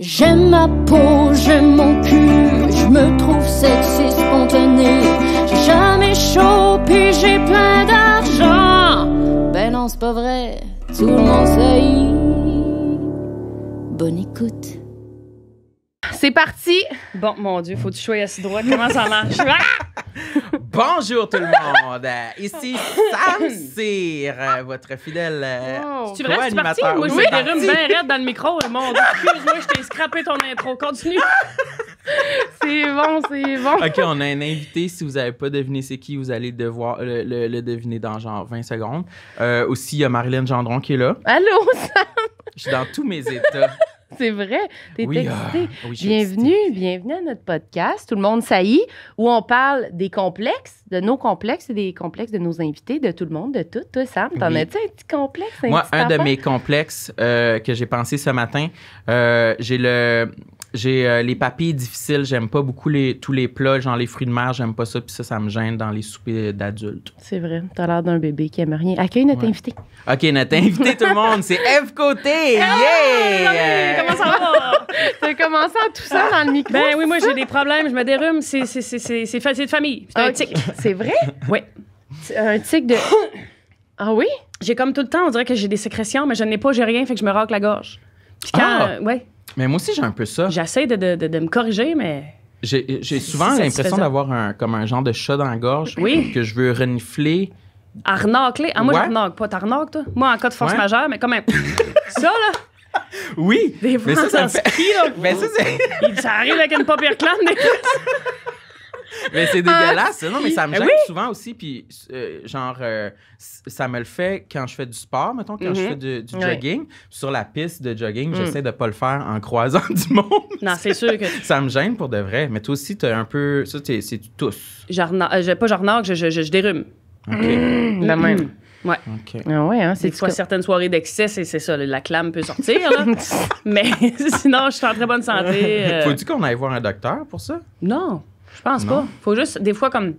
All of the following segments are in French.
J'aime ma peau, j'aime mon cul, je me trouve sexy spontané. J'ai jamais chaud, j'ai plein d'argent. Ben non, c'est pas vrai, tout le monde sait. Bonne écoute. C'est parti! Bon, mon Dieu, faut que tu à à droit, comment ça marche? Bonjour tout le monde! Ici Sam Cyr, euh, votre fidèle euh, wow. tu vrai, animateur. Parti? Moi, je oui, rumes bien raides dans le micro. Mon Dieu, excuse-moi, je t'ai scrapé ton intro. Continue! c'est bon, c'est bon. OK, on a un invité. Si vous n'avez pas deviné c'est qui, vous allez devoir le, deviner dans genre 20 secondes. Euh, aussi, il y a Marilyn Gendron qui est là. Allô, Sam! Je suis dans tous mes états. C'est vrai. T'es ah, excité. Ah bienvenue, bienvenue à notre podcast. Tout le monde est, où on parle des complexes, de nos complexes et des complexes de nos invités, de tout le monde, de tout. Toi, Sam, t'en as-tu un petit complexe? Moi, un de mes complexes euh, que j'ai pensé ce matin, euh, j'ai le j'ai euh, les papilles difficiles, j'aime pas beaucoup tous les plats, genre les fruits de mer, j'aime pas ça, puis ça, ça me gêne dans les soupers d'adultes. C'est vrai, t'as l'air d'un bébé qui aime rien. Accueille notre invité. OK, notre invité, tout le monde, c'est F. Côté! yeah! Comment ça va? T'as commencé à tout ça dans le micro? Ben oui, moi j'ai des problèmes, je me dérume, c'est de famille. C'est un tic. C'est vrai? Oui. Un tic de. Ah oui? J'ai comme tout le temps, on dirait que j'ai des sécrétions, mais je n'ai pas, j'ai rien, fait que je me racle la gorge. Puis quand. Ah! Euh, ouais. Mais moi aussi, j'ai un peu ça. J'essaie de, de, de, me corriger, mais. J'ai souvent l'impression d'avoir un, comme un genre de chat dans la gorge que je veux renifler. Arnacler. Ah, moi, ouais. j'arnaque pas. T'arnaques, toi? Moi, en cas de force majeure, mais quand même. ça, là. Oui. mais ça, ça, fait... là. mais ben, ça, c'est. ça arrive avec une papier clan, des mais c'est ah, dégueulasse. non, mais ça me gêne souvent aussi. Puis, euh, genre, euh, ça me le fait quand je fais du sport, mettons, quand je fais mm-hmm. du, jogging. Sur la piste de jogging, mm. j'essaie de pas le faire en croisant du monde. Non, c'est sûr que. ça me gêne pour de vrai. Mais toi aussi, as un peu. Ça, c'est tu tousses. Euh, pas genre, je, je, je, dérume. OK. La mm. même. Mm. Ouais. Okay. Ah ouais hein, c'est certaines soirées d'excès, c'est ça, la clame peut sortir. Mais sinon, je suis en très bonne santé. faut dire qu'on aille voir un docteur pour ça? Non. Je pense pas. pas. Faut juste, des fois, comme,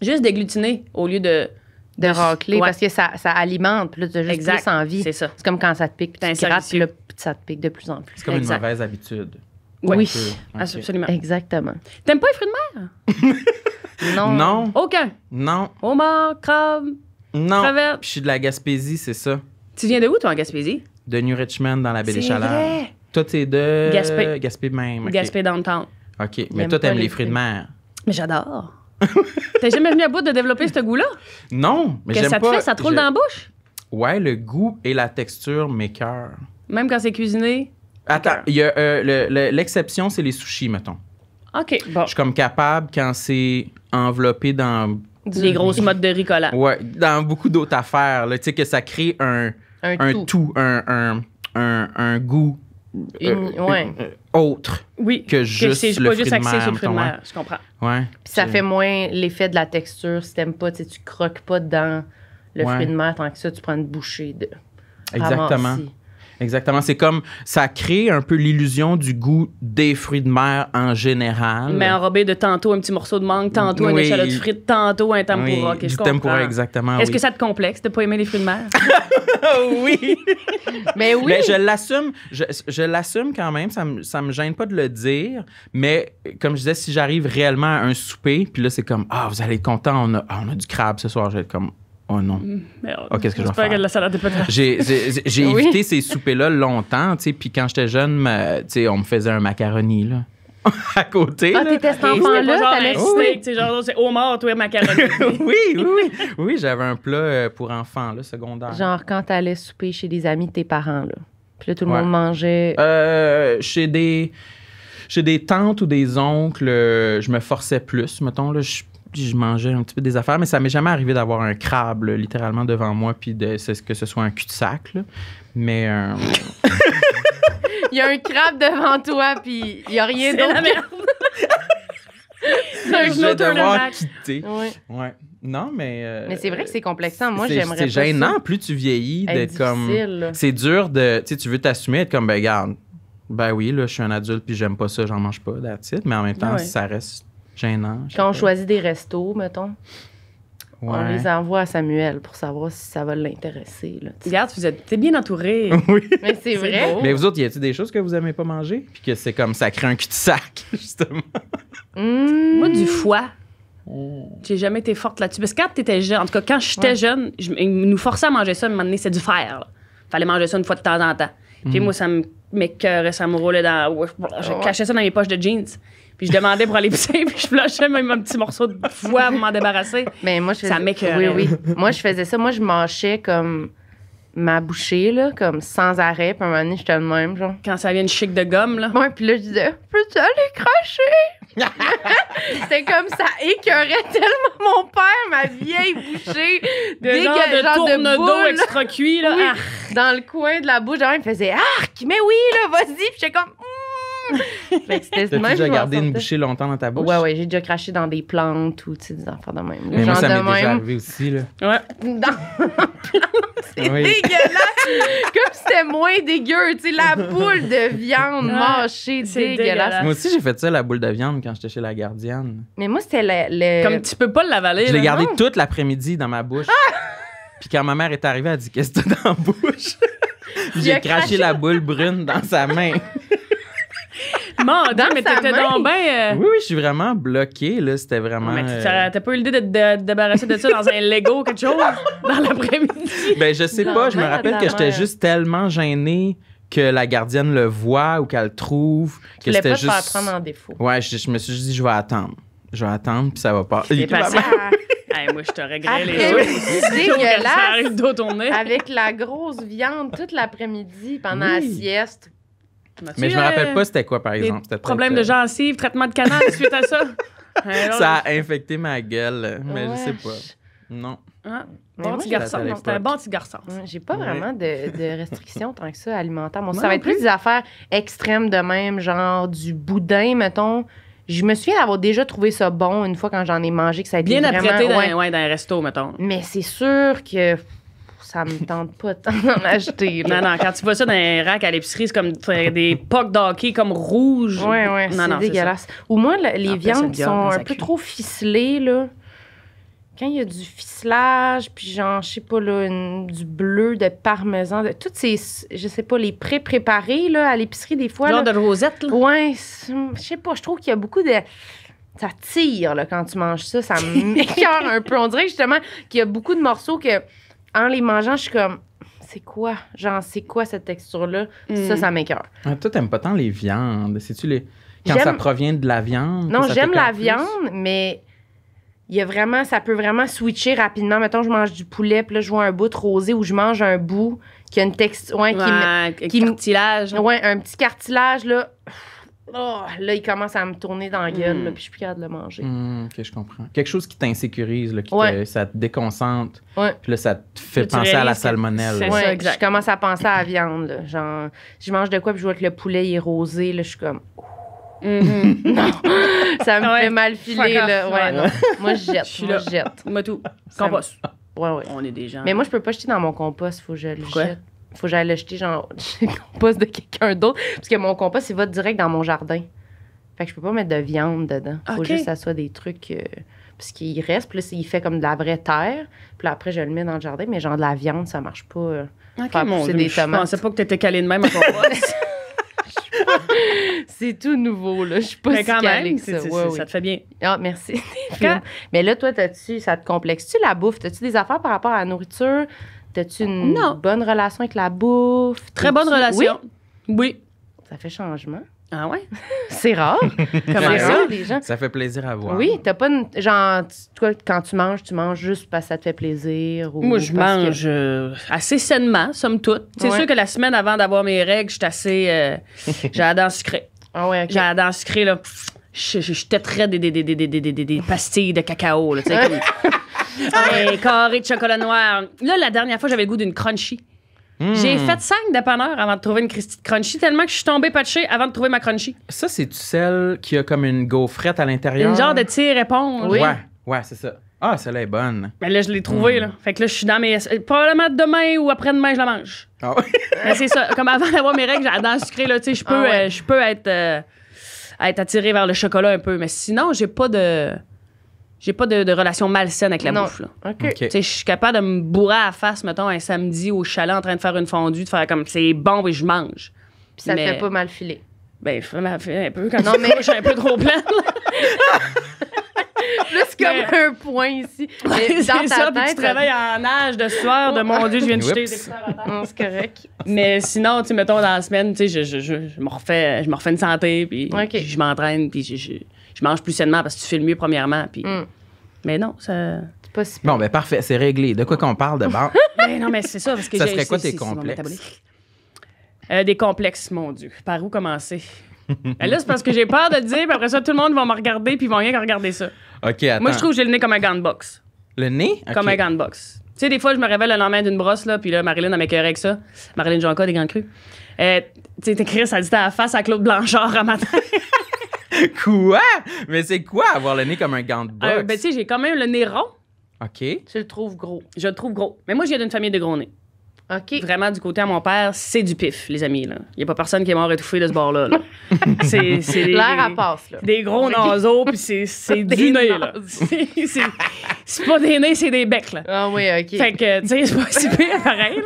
juste déglutiner au lieu de. De, racler, parce que ça, ça alimente, plus de juste exact. C'est ça. C'est comme quand ça te pique, puis tu ça te pique de plus en plus. C'est comme une mauvaise habitude. Oui, absolument. Exactement. T'aimes pas les fruits de mer? non. Non. Aucun. Non. Homard, crabe, non. Puis je suis de la Gaspésie, c'est ça. Tu viens de où, toi, en Gaspésie? De New Richmond, dans la Belle des chaleurs Toi, t'es de... Gaspé. Gaspé même. dans le temps. OK. Mais toi, t'aimes les, fruits de mer. Mais j'adore. T'es jamais venu à bout de développer ce goût-là? Non, mais j'aime pas... Que ça te fait, ça te dans la bouche? Ouais, le goût et la texture m'écœurent. Même quand c'est cuisiné? Attends, euh, l'exception, c'est les sushis, mettons. OK, bon. Je suis comme capable quand c'est enveloppé dans... Des grosses modes de ricola. Ouais, dans beaucoup d'autres affaires. Tu sais, que ça crée un, tout. un, un, un goût... Euh, euh, autre que juste que le pas juste sur le fruit de mer, je comprends. Ouais, ça fait moins l'effet de la texture si t'aimes pas, tu croques pas dans le fruit de mer tant que ça, tu prends une bouchée de. Exactement. Exactement. C'est comme ça crée un peu l'illusion du goût des fruits de mer en général. Mais enrobé de tantôt un petit morceau de mangue, tantôt oui. une échalote frite, tantôt un tempura. Oui, du tempura, exactement. Est-ce que ça te complexe de pas aimer les fruits de mer? oui. mais oui. Mais je l'assume. Je, l'assume quand même. Ça me, me gêne pas de le dire. Mais comme je disais, si j'arrive réellement à un souper, puis là, c'est comme Ah, vous allez être content, on a, ah, on a du crabe ce soir. Je comme Oh non. Merde. Mm, oh, qu'est-ce que J'espère que la salade est pas J'ai, j'ai évité ces soupers-là longtemps, tu sais. Puis quand j'étais jeune, sais, on me faisait un macaroni, là. à côté. Ah, t'étais cet enfant-là, t'allais oh, steak, tu sais, genre, c'est mort, toi, macaroni. oui, oui, oui. Oui, j'avais un plat euh, pour enfants, là, secondaire. Genre, quand t'allais souper chez des amis de tes parents, là. Puis là, tout le monde mangeait. Euh, chez des. Chez des tantes ou des oncles, euh, je me forçais plus. Mettons, là, je puis je mangeais un petit peu des affaires, mais ça m'est jamais arrivé d'avoir un crabe littéralement devant moi, puis de, que ce soit un cul-de-sac. Mais. Euh, il y a un crabe devant toi, puis il n'y a rien d'autre. c'est un je vais devoir quitter. Ouais. Non, mais. Euh, mais c'est vrai que c'est complexant. Moi, j'aimerais. C'est gênant. Plus tu vieillis, d'être comme. C'est dur de. Tu tu veux t'assumer, être comme, ben, regarde, ben oui, là, je suis un adulte, puis j'aime pas ça, j'en mange pas, d'attitude. Mais en même temps, ça reste gênant. Quand on choisit des restos, mettons. On les envoie à Samuel pour savoir si ça va l'intéresser. Regarde, vous êtes es bien entouré. Mais c'est vrai. Mais vous autres, y a-t-il des choses que vous aimez pas manger? Puis que c'est comme ça crée un cul-de-sac, justement. Hmm. Moi, du foie. Oh. J'ai jamais été forte là-dessus. Parce que quand t'étais jeune, en tout cas, quand j'étais jeune, ils nous forçaient à manger ça. mais un c'est du fer. Il Fallait manger ça une fois de temps en temps. Puis hmm. moi, ça me m'écœurait, ça me roulait dans. Je cachais ça dans mes poches de jeans je demandais pour aller pisser, puis je flashais même un petit morceau de foie pour m'en débarrasser. Mais ben, moi, je ça m'écœurait. Oui, oui. moi, je faisais ça. Moi, je mâchais comme ma bouchée, là, comme sans arrêt. Puis à un moment donné, j'étais le même, genre. Quand ça vient une chic de gomme, là. Ouais, puis là, je disais, peux-tu aller cracher? » C'était comme ça écœurait tellement mon père, ma vieille bouchée. De genre de genre tourne extra cuit, là. Ah. Dans le coin de la bouche, genre, il me faisait, arc, mais oui, là, vas-y. Puis j'étais comme, hmm, T'as déjà gardé une bouchée longtemps dans ta bouche? Ouais, ouais, j'ai déjà craché dans des plantes ou des enfants de même. Mais moi, ça m'est déjà arrivé aussi. Là. Ouais. Dans C'est dégueulasse! Comme c'était moins dégueu, tu sais, la boule de viande mâchée, c'est dégueulasse. Moi aussi, j'ai fait ça, la boule de viande, quand j'étais chez la gardienne. Mais moi, c'était le, Comme tu peux pas l'avaler. Je l'ai gardé toute l'après-midi dans ma bouche. Ah! Puis quand ma mère est arrivée, elle a dit Qu'est-ce que t'as dans la bouche? j'ai craché la boule brune dans sa main. mais t'étais donc bien. Euh, oui, oui, je suis vraiment bloqué, là. C'était vraiment. mais euh, t'as pas eu l'idée de te débarrasser de ça dans un Lego, ou quelque chose, dans l'après-midi. Ben, je sais pas, je me rappelle que j'étais juste tellement gêné que la gardienne le voit ou qu'elle le trouve. Tu Que pas c'était te prendre en défaut. Ouais, je, me suis juste dit, je vais attendre. Je vais attendre, puis ça va pas. pas patient. Ah. moi, je te regrette les autres. Avec la grosse viande toute l'après-midi pendant la sieste. Mais je me rappelle euh, pas c'était quoi, par exemple. Problème de euh, gencive, traitement de canal suite à ça. Euh, ça a infecté ma gueule, mais je sais pas. Non. Ah, garçon. un bon petit garçon. J'ai pas vraiment de, de, restrictions tant que ça alimentaire. ça va être plus des affaires extrêmes de même, genre du boudin, mettons. Je me souviens d'avoir déjà trouvé ça bon une fois quand j'en ai mangé, que ça a été Bien apprêté dans, dans un resto, mettons. Mais c'est sûr que ça me tente pas tant d'en acheter. Non, non, quand tu vois ça dans un rack à l'épicerie, c'est comme des pocs d'hockey comme rouges. Oui, oui, c'est dégueulasse. Ou moins, les viandes qui sont un peu trop ficelées, là. Quand il y a du ficelage, puis genre, je sais pas, là, du bleu, de parmesan, de, toutes ces, je sais pas, les pré-préparés, là, à l'épicerie, des fois. Genre de rosette, là. Ouais, je sais pas, je trouve qu'il y a beaucoup de ça tire là, quand tu manges ça. Ça me cœur un peu. On dirait justement qu'il y a beaucoup de morceaux que en les mangeant, je suis comme c'est quoi? Genre, c'est quoi cette texture-là? Ça, mm. ça m'écœure. toi, t'aimes pas tant les viandes. C'est-tu les. Quand ça provient de la viande? Non, j'aime la viande, mais il y a vraiment. Ça peut vraiment switcher rapidement. Mettons, je mange du poulet, puis là, je vois un bout rosé ou je mange un bout qui a une texture. Ouais, qui, un cartilage. Ouais, un petit cartilage, là. Oh, là, il commence à me tourner dans la gueule, hmm. puis je suis plus capable de le manger. Hmm, ok, je comprends. Quelque chose qui t'insécurise, qui ça te déconcentre, ouais. puis là, ça te fait penser à la salmonelle. C'est Je commence à penser à la viande. Genre, je mange de quoi, puis je vois que le poulet est rosé, là, je suis comme. Mm-hmm. non, ça me fait mal filer. Là. Ouais, non. Moi, je jette. Je moi, jette. Moi, tout. Compost. Ouais, ouais. On est des gens. Mais moi, je peux pas jeter dans mon compost, faut que je le jette faut que j'aille l'acheter, genre, chez le compost de quelqu'un d'autre. Parce que mon compost, il va direct dans mon jardin. Fait que je peux pas mettre de viande dedans. Faut juste que ça soit des trucs. Euh, parce qu'il reste, puis là, il fait comme de la vraie terre. Puis après, je le mets dans le jardin, mais genre de la viande, ça marche pas. Euh, OK je pensais pas que t'étais calé de même à compost. c'est tout nouveau, là. Je suis pas mais quand si calée même, que ça. Ça te fait bien. Ah, merci. mais là, toi, as -tu, ça te complexe-tu la bouffe? As-tu des affaires par rapport à la nourriture? T'as-tu une bonne relation avec la bouffe? Très bonne relation. Oui. Ça fait changement. Ah ouais? c'est rare. Comment ça, les gens? Ça fait plaisir à voir. Oui, t'as pas une. Genre, toi, quand tu manges, tu manges juste parce que ça te fait plaisir. Ou Moi, je mange euh, assez sainement, somme toute. C'est sûr que la semaine avant d'avoir mes règles, j'étais assez. Euh, j'ai la dent sucrée. Ah J'ai la dent sucrée, là. Je, très des, pastilles de cacao, là. Comme... Et euh, carré de chocolat noir. Là, la dernière fois, j'avais le goût d'une crunchy. Hmm. J'ai fait cinq dépanneurs avant de trouver une Christie Crunchy, tellement que je suis tombée patchée avant de trouver ma Crunchy. Ça, c'est-tu celle qui a comme une gaufrette à l'intérieur? Une genre de tir éponge. Oui. Ouais, ouais c'est ça. Ah, celle-là est bonne. Mais là, je l'ai trouvée, hmm. là. Fait que là, je suis dans mes. Probablement demain ou après-demain, je la mange. Ah ouais. Mais c'est ça. Comme avant d'avoir mes règles, j'ai le sucré, là. Tu sais, je ah peux, euh, je peux être, euh, être attirée vers le chocolat un peu. Mais sinon, j'ai pas de j'ai pas de, relation malsaine avec la non. bouffe. Okay. Je suis capable de me bourrer à la face, mettons, un samedi au chalet en train de faire une fondue, de faire comme c'est bon et je mange. Puis ça fait pas mal filer. Ben, ça fait un peu quand non, mais... j'ai un peu trop plein. Plus comme un point ici. C'est dans ta tu travailles en âge de soir, de mon Dieu, je viens de jeter des C'est correct. Mais sinon, tu mettons, dans la semaine, tu sais, je, je, je, je me refais, une santé, puis je m'entraîne, puis je tu mange plus sainement parce que tu filmes mieux premièrement. Puis, mm. Mais non, ça. Pas si bon, ben parfait, c'est réglé. De quoi qu'on parle de bord? Ben non, mais c'est ça. Parce que ça serait quoi tes complexes? Euh, des complexes, mon Dieu. Par où commencer? Ben là, c'est parce que j'ai peur de le dire, puis après ça, tout le monde va me regarder, puis ils vont rien que regarder ça. OK, attends. Moi, je trouve que j'ai le nez comme un gant de box. Le nez? Comme un gant de box. Tu sais, des fois, je me révèle le lendemain d'une brosse, là, puis là, Marilyn, elle m'écœurait avec ça. Marilyn Jonca, des grands crues. Euh, tu sais, t'écris, ça dit à la face à Claude Blanchard un matin. quoi? Mais c'est quoi avoir le nez comme un gant de euh, boxe? ben, tu sais, j'ai quand même le nez rond. OK. Je le trouve gros. Je le trouve gros. Mais moi, j'ai d'une famille de gros nez. OK. Vraiment, du côté à mon père, c'est du pif, les amis. Il n'y a pas personne qui est mort étouffé de ce bord-là. c'est, L'air à passe. Là. Des gros naseaux, puis c'est, c'est du nez. Là. c'est, pas des nez, c'est des becs. Là. Ah oui, OK. Fait que, tu sais, c'est pas si pire pareil. Là.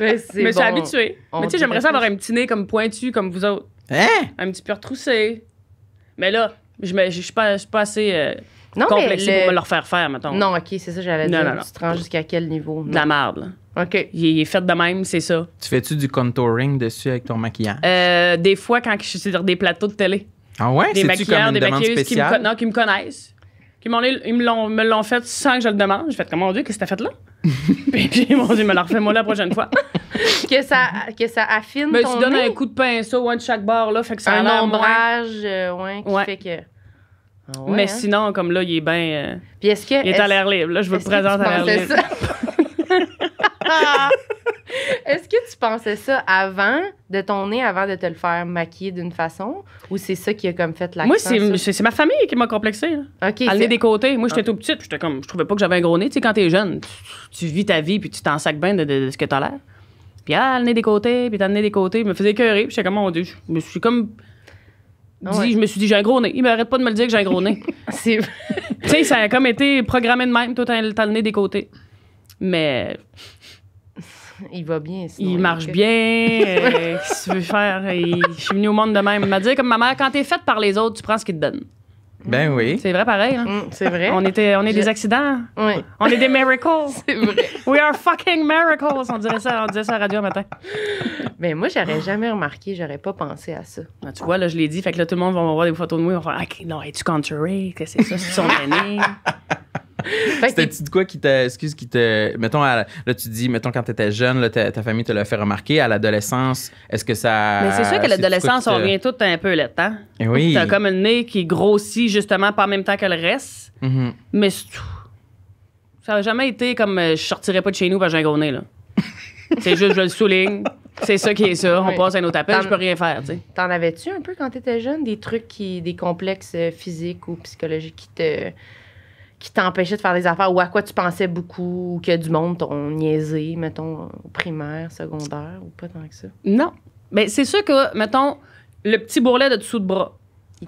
Mais, Mais je suis habituée. Mais tu sais, j'aimerais ça avoir un petit nez comme pointu, comme vous autres. Hein? Un petit peu retroussé. Mais là, je ne suis pas, pas assez euh, complexée non, pour me le refaire faire, mettons. Non, OK, c'est ça que j'allais dire. Non, non, tu te rends jusqu'à quel niveau? De la marde. OK. Il, est fait de même, c'est ça. Tu fais-tu du contouring dessus avec ton maquillage? Euh, des fois, quand je suis sur des plateaux de télé. Ah ouais? Des maquilleurs, des maquilleuses qui qui me connaissent ils me l'ont, me l'ont fait sans que je le demande. J'ai fait, comme oh, Dieu, qu'est-ce que t'as fait là? puis, mon Dieu, me la refais-moi la prochaine fois. que, ça, que ça affine ben, tu donnes un coup de pinceau, un de chaque bord, là, fait que ça Un ombrage, euh, ouais, qui fait que... Ah mais hein? sinon, comme là, il est bien. Euh, puis est-ce que. Il est, à l'air libre. Là, je vous le présenter à l'air libre. Est-ce que tu pensais ça avant de ton nez, avant de te le faire maquiller d'une façon? Ou c'est ça qui a comme fait la Moi, c'est ma famille qui m'a complexé. OK. des côtés. Moi, j'étais ah. tout petit. comme, je trouvais pas que j'avais un gros nez. Tu sais, quand t'es jeune, tu, vis ta vie puis tu t'en sacs bien de, ce que t'as l'air. Puis, ah, le nez des côtés, puis t'as le nez des côtés. Je me faisait écœurer. Puis, comme, mon je me suis comme. Dit, Je me suis dit, j'ai un gros nez. Il m'arrête pas de me le dire que j'ai un gros nez. tu sais, ça a comme été programmé de même. Toi, t'as le des côtés. Mais il va bien. Sinon, il, marche bien. Euh, qu'est-ce que tu veux faire? Je suis venue au monde de même. m'a dit comme ma mère, quand t'es faite par les autres, tu prends ce qu'ils te donnent. Ben oui. C'est vrai pareil. Hein? Mm, c'est vrai. On, était, on est des accidents. Oui. On est des miracles. c'est vrai. We are fucking miracles. On dirait ça, on disait ça à la radio un matin. Ben moi, j'aurais jamais remarqué, j'aurais pas pensé à ça. Ben, tu vois, là, je l'ai dit, fait que là, tout le monde va voir des photos de moi, on va faire, ah, non, es-tu country? Qu'est-ce que c'est ça? C'est son année. C'était-tu de quoi qui t'excuse qui te. Mettons, là, tu dis, mettons, quand t'étais jeune, là, ta, famille te l'a fait remarquer. À l'adolescence, est-ce que ça. Mais c'est sûr que l'adolescence, on vient tout un peu le temps. Eh oui. T'as comme un nez qui grossit, justement, pas en même temps que le reste. Mm-hmm. Mais ça n'a jamais été comme euh, je sortirais pas de chez nous parce que j'ai un gros nez, là. c'est juste, je le souligne. C'est ça qui est ça. On passe à un autre appel, je peux rien faire. T'en avais-tu un peu quand t'étais jeune, des trucs qui. des complexes euh, physiques ou psychologiques qui te qui t'empêchait de faire des affaires ou à quoi tu pensais beaucoup ou que du monde t'ont niaisé, mettons, primaire, secondaire ou pas tant que ça? Non. Mais ben, c'est sûr que, mettons, le petit bourrelet de dessous de bras.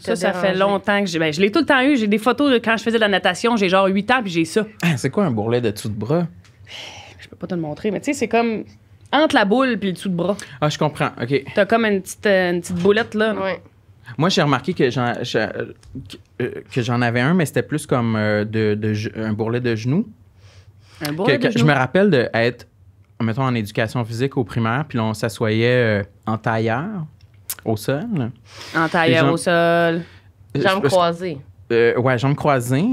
Ça, ça fait longtemps que j'ai. Ben, je l'ai tout le temps eu. J'ai des photos de quand je faisais de la natation. J'ai genre 8 ans, puis j'ai ça. Ah, c'est quoi un bourrelet de dessous de bras? Je peux pas te le montrer, mais tu sais, c'est comme entre la boule puis le dessous de bras. Ah, je comprends. OK. T'as comme une petite, euh, boulette, là. Moi, j'ai remarqué que j'en, euh, que j'en avais un, mais c'était plus comme euh, de, un bourrelet de genoux. Un bourrelet de genoux. Je me rappelle d'être, mettons, en éducation physique au primaire, puis on s'assoyait euh, en tailleur au sol. En tailleur au sol. Jambes croisées. ouais, jambes croisées.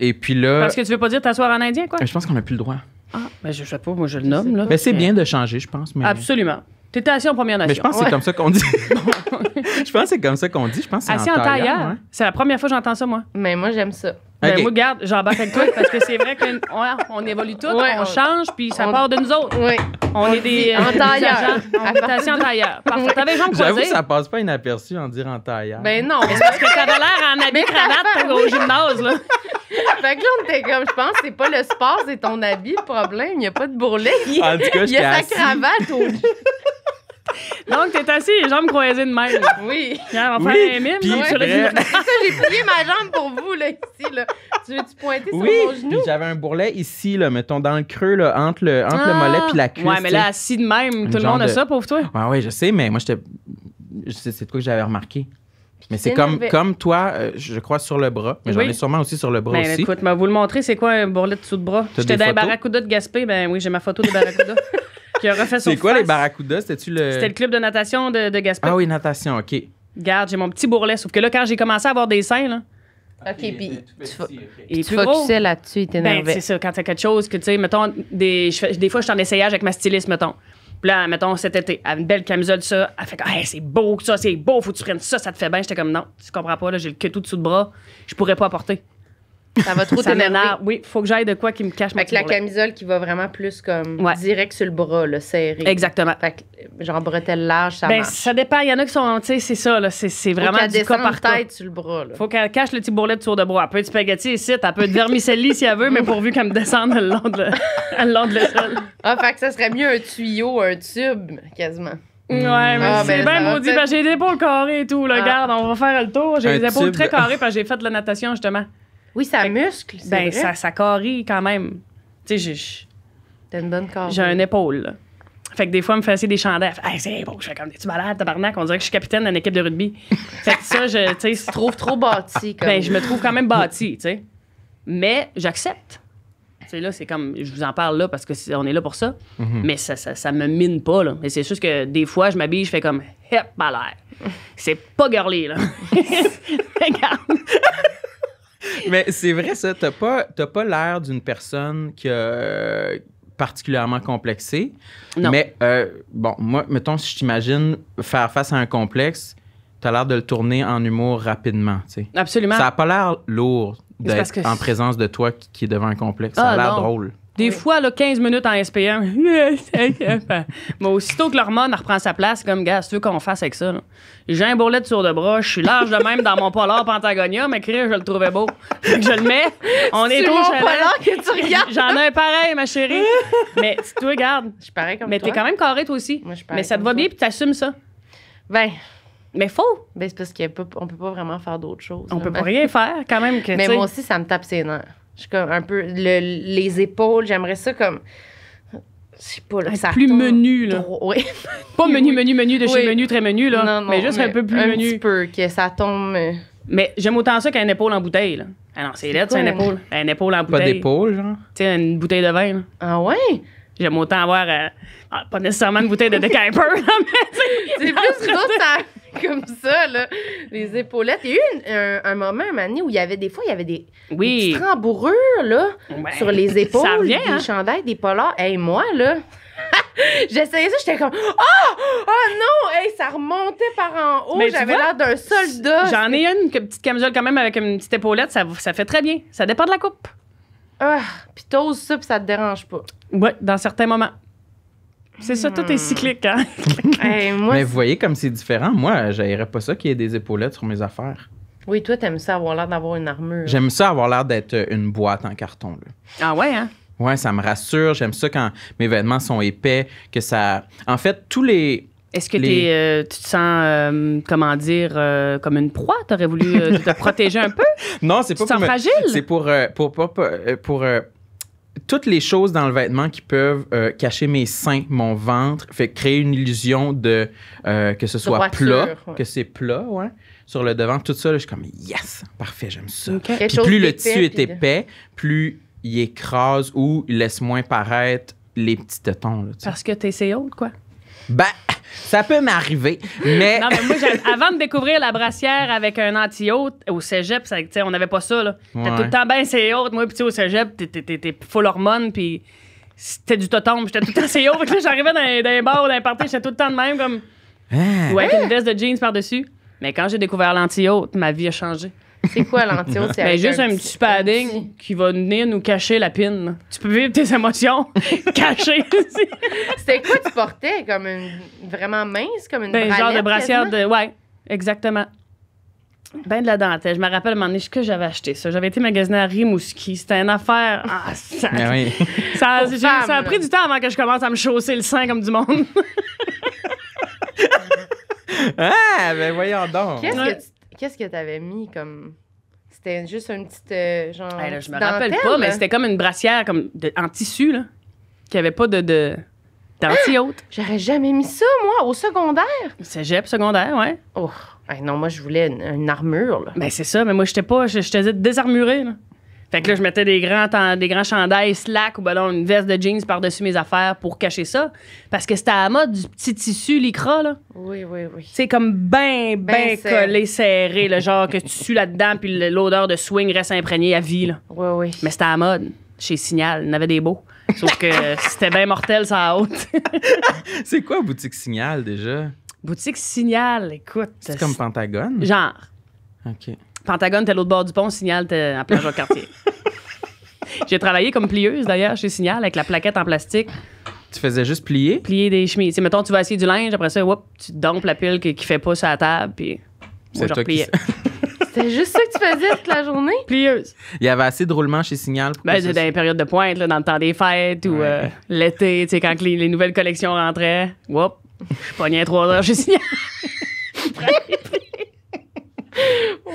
Et puis là. Parce que tu veux pas dire t'asseoir en indien, quoi? Je pense qu'on n'a plus le droit. Ah, ben je sais pas, moi je le nomme. Là. Mais c'est bien de changer, je pense. Mais... Absolument. T'étais assis en Première Nation. Mais je pense que c'est comme ça qu'on dit. je pense que c'est comme ça qu'on dit. Je pense assis en tailleur. C'est la première fois que j'entends ça, moi. Mais moi, j'aime ça. Mais Ben, moi, j'en j'embarque avec toi parce que c'est vrai qu'on évolue tout, on, change, puis ça part de nous autres. Oui. On, est des. En euh, tailleur. On est assis en tailleur. que T'avais jambes J'avoue ça passe pas inaperçu en dire en tailleur. Ben non. parce que t'avais l'air en habit cravate au gymnase, là. fait que là, on était comme, je pense, c'est pas le sport, c'est ton habit, le problème. Il n'y a pas de bourrelet. y a sa cravate au. Donc, t'es assis, les jambes croisées de même. Oui. on va faire un mime. Puis, j'ai plié ma jambe pour vous, là, ici. Là. Tu veux-tu pointer sur mon genou? j'avais un bourrelet ici, là, mettons, dans le creux, là, entre le, entre le mollet puis la ah! cuisse. Ouais, mais là, assis de même, tout le monde a ça, pauvre toi. Ouais, ouais, je sais, mais moi, j'étais... C'est de quoi que j'avais remarqué. Mais c'est comme, comme toi, euh, je crois, sur le bras. Mais j'en ai sûrement aussi sur le bras ben, aussi. Écoute, mais vous le montrer, c'est quoi un bourrelet sous de bras? J'étais dans un Barracuda de Gaspé. Ben oui, j'ai ma photo de Barracuda. C'est quoi les Barracudas? cétait le. club de natation de, de Ah oui, natation, OK. Garde, j'ai mon petit bourrelet. Sauf que là, quand j'ai commencé à avoir des seins, là. OK, puis tu, tu là-dessus, il était Ben, c'est ça, quand t'as quelque chose que, tu sais, mettons, des, des fois, je suis en essayage avec ma styliste, mettons. Puis là, mettons, cet été, elle a une belle camisole, ça. Elle fait comme, c'est beau, ça, c'est beau, faut que tu prennes ça, ça te fait bien. J'étais comme, non, tu comprends pas, là, j'ai le que tout dessous de bras, je pourrais pas apporter. Ça va trop t'énerver. Oui, faut que j'aille de quoi qui me cache Fait que la camisole qui va vraiment plus comme direct sur le bras, le serré. Exactement. Fait que genre bretelle large, ça ben, Ça dépend. Il y en a qui sont, entiers c'est ça, là. C'est vraiment faut du cas par cas. tête sur le bras, là. Faut qu'elle cache le petit bourrelet de de bras. Un peu de spaghetti ici, un peut de vermicelli si elle veut, mais pourvu qu'elle me descende le long de, le long de Ah, fait que ça serait mieux un tuyau, un tube, quasiment. Ouais, mais ah, c'est ben, bien maudit. Ben, j'ai des épaules carrées et tout. Là. Ah. Regarde, on va faire le tour. J'ai des épaules très carrées parce que j'ai fait de la natation, justement. Oui, ça muscle. c'est ben, vrai. ça, ça carie quand même. Tu sais, j'ai. une bonne corps. J'ai un épaule, là. Fait que des fois, me faisait des chandelles. Hey, c'est bon, je fais comme des tu malade, tabarnak. On dirait que je suis capitaine d'une équipe de rugby. fait que ça, je. Tu me trouve trop bâti. Ben, je me trouve quand même bâti, tu sais. Mais j'accepte. Tu sais, là, c'est comme. Je vous en parle là parce que est, on est là pour ça. Mm-hmm. Mais ça, ça, ça, me mine pas, là. Mais c'est juste que des fois, je m'habille, je fais comme. Hep, l'air. C'est pas girly, là. Regarde. Mais c'est vrai, ça. T'as pas, pas l'air d'une personne qui est euh, particulièrement complexée. Mais euh, bon, moi, mettons, si je t'imagine faire face à un complexe, tu as l'air de le tourner en humour rapidement. Tu Absolument. Ça a pas l'air lourd d'être en présence de toi qui, est devant un complexe. ça a ah, l'air drôle. Des fois, 15 minutes en SPM. Mais aussitôt que l'hormone reprend sa place, comme, gars, tu veux qu'on fasse avec ça? J'ai un bourrelet sur de bras, je suis large de même dans mon polar Pentagonia, mais je le trouvais beau. je le mets, on est, que tu regardes. J'en ai un pareil, ma chérie. mais si tu regardes. Je suis comme mais toi. Mais t'es quand même carré, toi aussi. Moi, je mais ça te va bien, puis t'assumes ça. Ben. Mais faux! Ben, c'est parce qu'on peut pas vraiment faire d'autres choses. On peut pas ben. rien faire, quand même. Que, mais moi aussi, ça me tape ses nerfs. Je un peu. les épaules, j'aimerais ça comme. Je pas, là, ça plus menu, là. Oui. pas menu, menu, menu de chez menu, très menu, là. Non, non, mais juste un peu plus menu. Un petit peu, que ça tombe. Euh. Mais j'aime autant ça qu'un épaule en bouteille, là. Ah non, c'est laid, c'est un épaule. Un épaule en bouteille. Pas d'épaule, genre. Tu sais, une bouteille de vin, là. Ah ouais? J'aime autant avoir. Euh, ah, pas nécessairement une bouteille de Kuiper, là, mais. C'est plus gros, ça. comme ça, là, les épaulettes. Il y a eu un, moment, un où il y avait des fois, il y avait des, petites rembourrures, là, sur les épaules, ça revient, des hein. polars. Et moi, là, J'essayais ça, j'étais comme Ah! Oh! oh non! Hey, ça remontait par en haut, j'avais l'air d'un soldat. J'en ai une, une petite camisole quand même avec une petite épaulette, ça, ça fait très bien. Ça dépend de la coupe. Ah, puis t'oses ça, puis ça te dérange pas. Oui, dans certains moments. C'est ça, tout est hmm. cyclique. Hein? Mais vous voyez comme c'est différent. Moi, j'aimerais pas ça qu'il y ait des épaulettes sur mes affaires. Oui, toi, t'aimes ça avoir l'air d'avoir une armure. J'aime ça avoir l'air d'être euh, une boîte en carton. Là. Ah ouais, hein? Ouais, ça me rassure. J'aime ça quand mes vêtements sont épais, que ça. En fait, tous les. Est-ce que euh, tu te sens, euh, comment dire, comme une proie? T'aurais voulu te protéger un peu? Non, c'est pas tu te sens fragile? C'est pour. pour, pour, pour toutes les choses dans le vêtement qui peuvent euh, cacher mes seins, mon ventre, fait créer une illusion de euh, que ce soit plat, que c'est plat, ouais, sur le devant, tout ça, je suis comme yes, parfait, j'aime ça. plus le tissu est épais, plus il écrase ou il laisse moins paraître les petits tétons. Parce que t'es assez haute, quoi. Ben, ça peut m'arriver, mais... non, mais moi, avant de découvrir la brassière avec un anti-hôte, au cégep, ça, on n'avait pas ça, là. T'es tout le temps, ben, c'est haute. Moi, puis au cégep, t'es full hormone, puis c'était du totem. J'étais tout le temps c'est haute. J'arrivais dans, dans les bars, dans les parties, j'étais tout le temps de même, comme... ouais ah. Ou avec une veste de jeans par-dessus. Mais quand j'ai découvert l'anti-hôte, ma vie a changé. C'est quoi l'antio? C'est ben, juste un, petit, padding qui va venir nous cacher la pine. Tu peux vivre tes émotions cachées. C'était quoi tu portais? Comme une vraiment mince? Comme une ben, genre de brassière de... Ouais, exactement. Ben de la dentelle. Je me rappelle, un moment que j'avais acheté ça. J'avais été magasiner à Rimouski. C'était une affaire... Ah, ça... Ben oui. Ça, a pris du temps avant que je commence à me chausser le sein comme du monde. ah, ben voyons donc. Qu'est-ce que qu'est-ce que t'avais mis comme. C'était juste une petite. Euh, genre. je me rappelle pas, mais c'était comme une brassière comme en tissu, là. Qui avait pas de. de d'anti haute. J'aurais jamais mis ça, moi, au secondaire. Cégep, secondaire, ouais. Oh. non, moi, je voulais une, armure, là. Ben, c'est ça, mais moi, j'étais pas. J'étais désarmurée, là. Fait que là, je mettais des grands, des grands chandails slack ou ben une veste de jeans par-dessus mes affaires pour cacher ça. Parce que c'était à la mode du petit tissu lycra, là. Oui, oui, oui. C'est comme ben, ben, ben collé, serré, le genre que tu sues là-dedans, puis l'odeur de swing reste imprégnée à vie, là. Oui, oui. Mais c'était à la mode. Chez Signal, il y avait des beaux. Sauf que c'était bien mortel, ça à haute. C'est quoi Boutique Signal, déjà? Boutique Signal, écoute. C'est comme Pentagone? Genre. OK. Pentagone, t'es l'autre bord du pont, Signal, t'es à plage au quartier. J'ai travaillé comme plieuse d'ailleurs chez Signal avec la plaquette en plastique. Tu faisais juste plier? Plier des chemises. T'sais, mettons, tu vas essayer du linge, après ça, oups, tu dompes la pile qui, fait pas sur la table, puis moi, je repliais. C'était juste ça que tu faisais toute la journée? Plieuse. Il y avait assez de roulements chez Signal. Pour ben, dans les périodes de pointe, là, dans le temps des fêtes ou euh, l'été, tu sais, quand les, nouvelles collections rentraient, oups, je pognais trois heures chez Signal.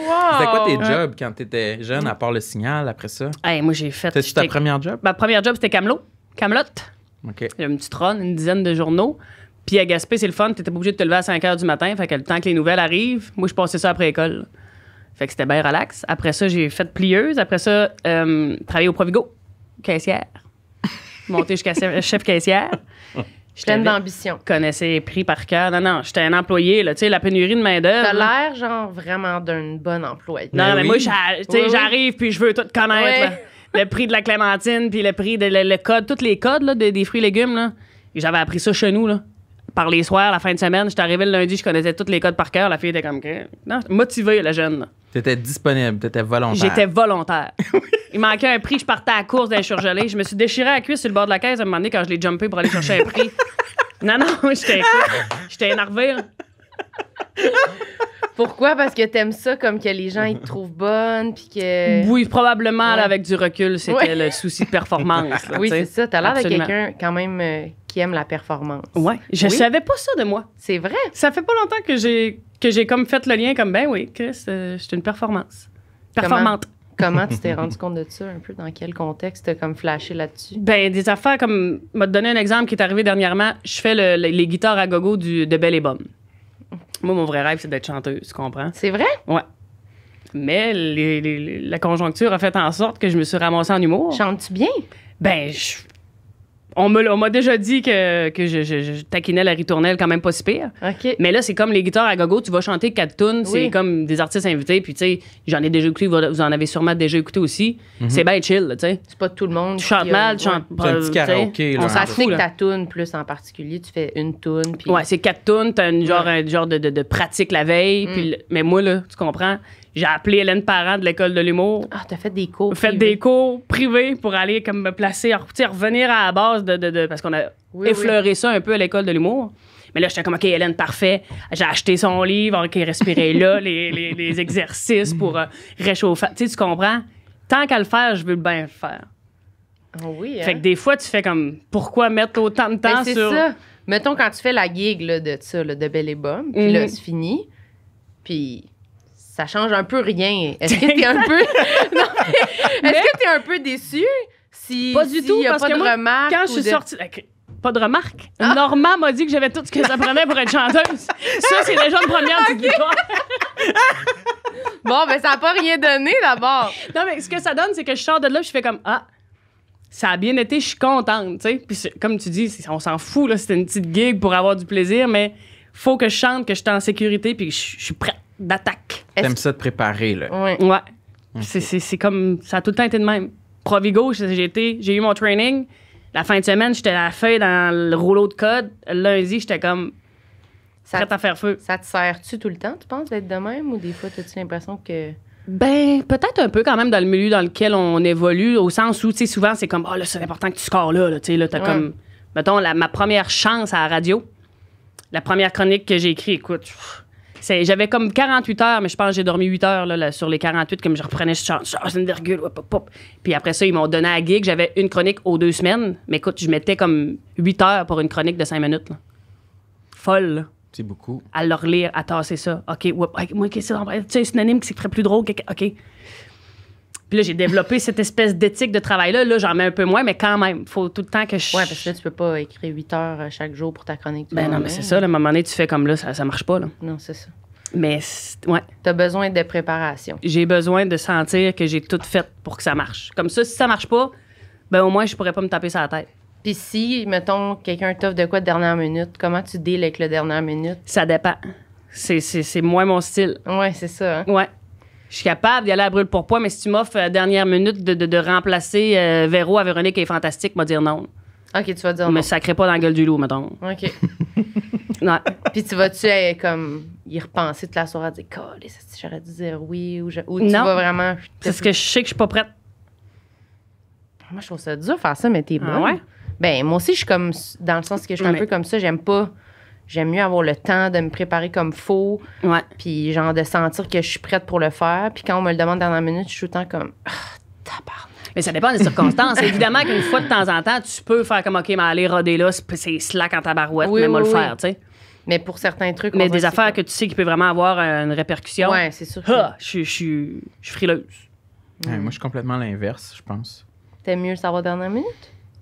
C'était quoi tes jobs quand t'étais jeune, à part le signal après ça? moi, j'ai fait. C'était ta première job? Ma première job, c'était Camelot. Camelot. OK. J'ai une petite trône, une dizaine de journaux. Puis à Gaspé, c'est le fun. Tu pas obligé de te lever à 5 h du matin. Fait que le temps que les nouvelles arrivent, moi, je passais ça après école. Fait que c'était bien relax. Après ça, j'ai fait plieuse. Après ça, euh, travailler travaillé au Provigo, caissière. monter jusqu'à chef caissière pleine d'ambition. Connaissais les prix par cœur. Non, non, j'étais un employé, là. Tu sais, la pénurie de main-d'œuvre. T'as l'air, genre, vraiment d'un bon employé. Non, ben mais, moi, tu moi, j'arrive, puis je veux tout connaître. le prix de la clémentine, puis le prix de le, code, tous les codes là, des fruits et légumes. Là. J'avais appris ça chez nous. Là. Par les soirs, la fin de semaine, j'étais arrivé le lundi, je connaissais tous les codes par cœur. La fille était comme que. Non, motivée, la jeune. Là. T'étais disponible, t'étais volontaire. J'étais volontaire. Il manquait un prix, je partais à la course d'un surgelé. Je me suis déchiré à la cuisse sur le bord de la caisse à un moment quand je l'ai jumpé pour aller chercher un prix. Non, non, j'étais J'étais énervée. Hein. Pourquoi? Parce que t'aimes ça comme que les gens ils te trouvent bonne puis que. Oui, probablement avec du recul, c'était le souci de performance. Oui, c'est ça. T'as l'air de quelqu'un quand même euh, qui aime la performance. Ouais, je savais pas ça de moi. C'est vrai. Ça fait pas longtemps que j'ai que j'ai comme fait le lien comme ben oui, Chris, c'est euh, une performance. Performante. Comment, tu t'es rendu compte de ça un peu dans quel contexte t'as comme flashé là-dessus Ben des affaires comme m'a donné un exemple qui est arrivé dernièrement, je fais le, les guitares à gogo du de Belle et Bombe. Moi mon vrai rêve c'est d'être chanteuse, tu comprends C'est vrai Ouais. Mais la conjoncture a fait en sorte que je me suis ramassée en humour. Chantes-tu bien Ben, je, on m'a déjà dit que, que je, taquinais la ritournelle quand même pas si pire. Mais là, c'est comme les guitares à gogo, tu vas chanter quatre tunes, c'est comme des artistes invités, puis tu sais, j'en ai déjà écouté, vous en avez sûrement déjà écouté aussi. Mhm. C'est bien chill, tu sais. C'est pas tout le monde. Tu chantes mal, tu chantes pas. On s'afflique ta tune plus en particulier, tu fais une tune. Puis... Ouais, c'est quatre tunes, t'as une genre, un euh, genre de, pratique la veille, mm. mais moi, là, tu comprends, j'ai appelé Hélène Parent de l'école de l'humour. Ah, t'as fait des cours. Fait des cours privés pour aller comme me placer, revenir à la base de, parce qu'on a effleuré ça un peu à l'école de l'humour. Mais là, j'étais comme, OK, Hélène, parfait. J'ai acheté son livre, OK, respirer là, les, exercices pour euh, réchauffer. Tu sais, tu comprends? Tant qu'à le faire, je veux bien le faire. Ah oui. Hein? Fait que des fois, tu fais comme, pourquoi mettre autant de ben, temps sur... C'est ça. Mettons, quand tu fais la gig de ça, de Belle et Bum, puis là, mhm. c'est fini. Puis ça change un peu rien. Est-ce que t'es un peu. Est-ce que t'es un peu déçu si. Pas du tout, y a pas de quand je suis sortie. pas de remarque. Ah. Norma m'a dit que j'avais tout ce que prenait pour être chanteuse. Ça, c'est déjà une première du victoire. bon, mais ben, ça n'a pas rien donné d'abord. Non, mais ce que ça donne, c'est que je sors de là, je fais comme ah. Ça a bien été, je suis contente, Puis comme tu dis, on s'en fout là, c'était une petite gig pour avoir du plaisir, mais faut que je chante, que je suis en sécurité, puis que je suis prête d'attaque. T'aimes ça de préparer, là? Ouais. C'est comme. Ça a tout le temps été de même. Provigo, j'ai eu mon training. La fin de semaine, j'étais à la feuille dans le rouleau de code. Lundi, j'étais comme. Ça prête à faire feu. Ça te sert-tu tout le temps, tu penses, d'être de même? Ou des fois, as-tu l'impression que. Ben, peut-être un peu quand même dans le milieu dans lequel on évolue, au sens où, tu sais, souvent, c'est comme, oh, là, c'est important que tu scores là, là tu sais, là, t'as comme, mettons, ma première chance à la radio, la première chronique que j'ai écrite, écoute, j'avais comme 48 heures, mais je pense que j'ai dormi 8 heures sur les 48, comme je reprenais, je chante, une virgule, hop, Puis après ça, ils m'ont donné à gig. J'avais une chronique aux deux semaines. Mais écoute, je mettais comme 8 heures pour une chronique de 5 minutes. Là. Folle. C'est beaucoup. À leur lire, à tasser ça. OK, moi, qu'est-ce que c'est? un qui serait plus drôle. OK. Puis là, j'ai développé cette espèce d'éthique de travail-là. Là, j'en mets un peu moins, mais quand même, faut tout le temps que je. Ouais, parce que là, tu peux pas écrire 8 heures euh, chaque jour pour ta chronique. Ben non, mais c'est ça. à un moment donné, tu fais comme là, ça, ça marche pas. Là. Non, c'est ça. Mais, ouais. Tu as besoin de préparation. J'ai besoin de sentir que j'ai tout fait pour que ça marche. Comme ça, si ça marche pas, ben au moins, je pourrais pas me taper sur la tête. Puis si, mettons, quelqu'un t'offre de quoi de dernière minute, comment tu deals avec le dernière minute? Ça dépend. C'est, moins mon style. Ouais, c'est ça. Hein? Ouais je suis capable d'y aller à brûle pour poids, mais si tu m'offres à euh, la dernière minute de, de, remplacer euh, Véro à Véronique est fantastique, m'a dire non. OK, tu vas dire non. Mais ça crée pas dans la gueule du loup, mettons. OK. non. Puis tu vas-tu euh, comme y repenser toute la soirée, dire j'aurais dû dire oui ou, je, tu vas vraiment. C'est ce que je sais que je suis pas prête. Moi, je trouve ça dur de faire ça, mais t'es ah, Ouais? Ben, moi aussi, je suis comme. Dans le sens que je suis un peu comme ça, j'aime pas j'aime mieux avoir le temps de me préparer comme faut. Ouais. Puis genre de sentir que je suis prête pour le faire. Puis quand on me le demande dans la minute, je suis tout temps comme ah, tabarnak. Mais ça dépend des circonstances. Évidemment qu'une fois de temps en temps, tu peux faire comme OK, mais allez roder là, c'est slack en tabarouette, mais on le faire, tu sais. Mais pour certains trucs. Mais des affaires que tu sais qui peuvent vraiment avoir une répercussion. Ouais, c'est sûr. Ah, je, suis frileuse. Moi, je suis complètement l'inverse, je pense. T'aimes mieux le savoir dernière minute?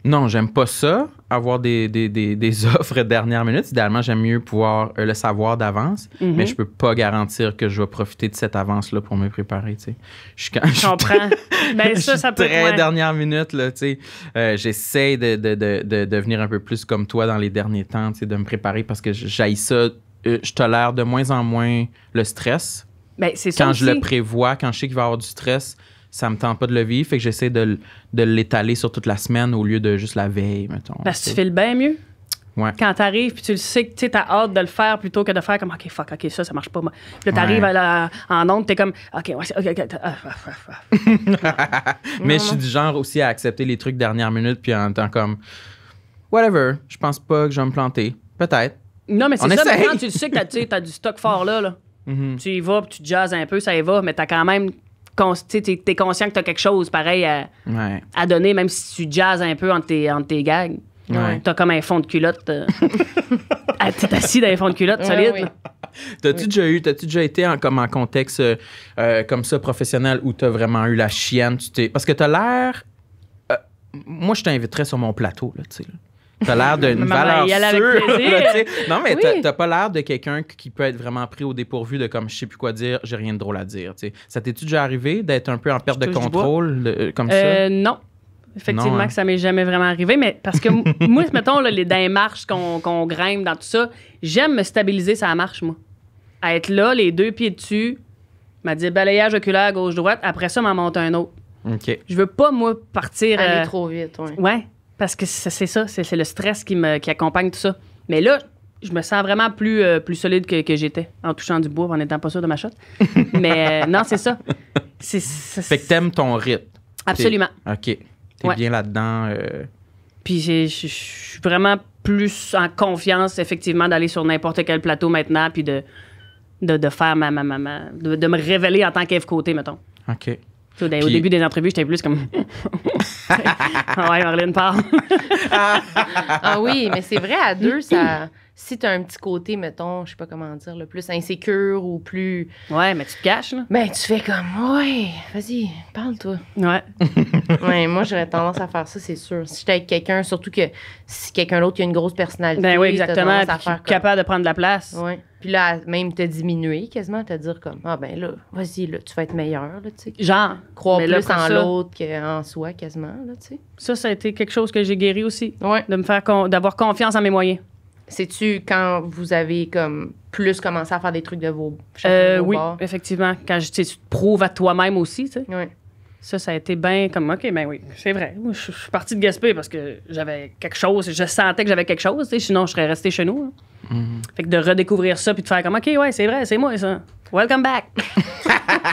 Non, j'aime pas ça, avoir des, des, des, offres dernière minute. Idéalement, j'aime mieux pouvoir euh, le savoir d'avance, mais mhm. je peux pas garantir que je vais profiter de cette avance-là pour me préparer. Je, comprends. ça, ça peut très dernière minute. Là, tu sais. Euh, j'essaie de, devenir un peu plus comme toi dans les derniers temps, tu de me préparer parce que j'aille ça. Euh, je tolère de moins en moins le stress. Ben, quand je le prévois, quand je sais qu'il va y avoir du stress, ça me tente pas de le vivre, fait que j'essaie de, de l'étaler sur toute la semaine au lieu de juste la veille, mettons. Parce que tu le bien mieux. Ouais. Quand t'arrives, puis tu le sais que t'as hâte de le faire plutôt que de faire comme OK, fuck, OK, ça, ça marche pas. Puis là, t'arrives ouais. en onde, t'es comme OK, ouais, OK, ah, ah, ah, Mais je suis du genre aussi à accepter les trucs dernière minute, puis en temps comme whatever, je pense pas que je vais me planter. Peut-être. Non, mais c'est ça, mais tu le sais que t'as as du stock fort là, là mhm. tu y vas, puis tu jazzes un peu, ça y va, mais t'as quand même tu es, conscient que tu as quelque chose pareil à, donner, même si tu jazzes un peu entre tes, tes gags. T'as comme un fond de culotte. Euh, T'es assis dans un fond de culotte ah solide. T'as-tu déjà eu, déjà été en, comme contexte euh, euh, comme ça professionnel où t'as vraiment eu la chienne? parce que t'as l'air. Euh, moi, je t'inviterais sur mon plateau, là, tu sais. T'as l'air d'une valeur sûre. non, mais t'as pas l'air de quelqu'un qui peut être vraiment pris au dépourvu de comme je sais plus quoi dire, j'ai rien de drôle à dire. Ça test tu déjà arrivé d'être un peu en perte de contrôle euh, comme ça? Euh, non. Effectivement, hein? que ça m'est jamais vraiment arrivé, mais parce que moi, mettons, là, les, démarches qu'on grimpe, dans tout ça, j'aime me stabiliser ça marche, moi. À être là, les deux pieds dessus, m'a dit balayage oculaire gauche-droite, après ça, m'en monte un autre. OK. Je veux pas, moi, partir. Aller euh, trop vite, Ouais. Parce que c'est ça, c'est le stress qui, me, qui accompagne tout ça. Mais là, je me sens vraiment plus, euh, plus solide que, j'étais en touchant du bois en n'étant pas sûr de ma shot. Mais euh, non, c'est ça. C'est, Fait que t'aimes ton rythme. Absolument. OK. T'es bien là-dedans. Euh. Puis je suis vraiment plus en confiance, effectivement, d'aller sur n'importe quel plateau maintenant, puis de, de, de faire ma. ma, ma, de, me révéler en tant qu'Ève Côté, mettons. OK. Au, au début des entrevues, j'étais plus comme. ah ouais, Marlène parle. ah oui, mais c'est vrai, à deux, ça si tu as un petit côté, mettons, je sais pas comment dire, le plus insécure ou plus. Ouais, mais tu te caches, là. Ben, tu fais comme, ouais, vas-y, parle-toi. Ouais. ouais, moi, j'aurais tendance à faire ça, c'est sûr. Si j'étais avec quelqu'un, surtout que si quelqu'un d'autre qui a une grosse personnalité. Ben oui, exactement. capable de prendre de la place. Ouais. Puis là, même te diminuer quasiment, te dire comme, ah ben là, vas-y, là, tu vas être meilleur, là, tu sais. Genre. Croire plus en l'autre qu'en soi, quasiment, là, tu sais. Ça, ça a été quelque chose que j'ai guéri aussi. De me faire, d'avoir confiance en mes moyens. C'est-tu quand vous avez comme plus commencé à faire des trucs de vos, euh, Oui, effectivement. Quand tu te prouves à toi-même aussi, Ça, ça a été bien comme, OK, ben oui, c'est vrai. Je, suis partie de Gaspé parce que j'avais quelque chose, je sentais que j'avais quelque chose, sinon je serais resté chez nous. Hein. Mm-hmm. Fait que de redécouvrir ça puis de faire comme, OK, ouais, c'est vrai, c'est moi ça. Welcome back!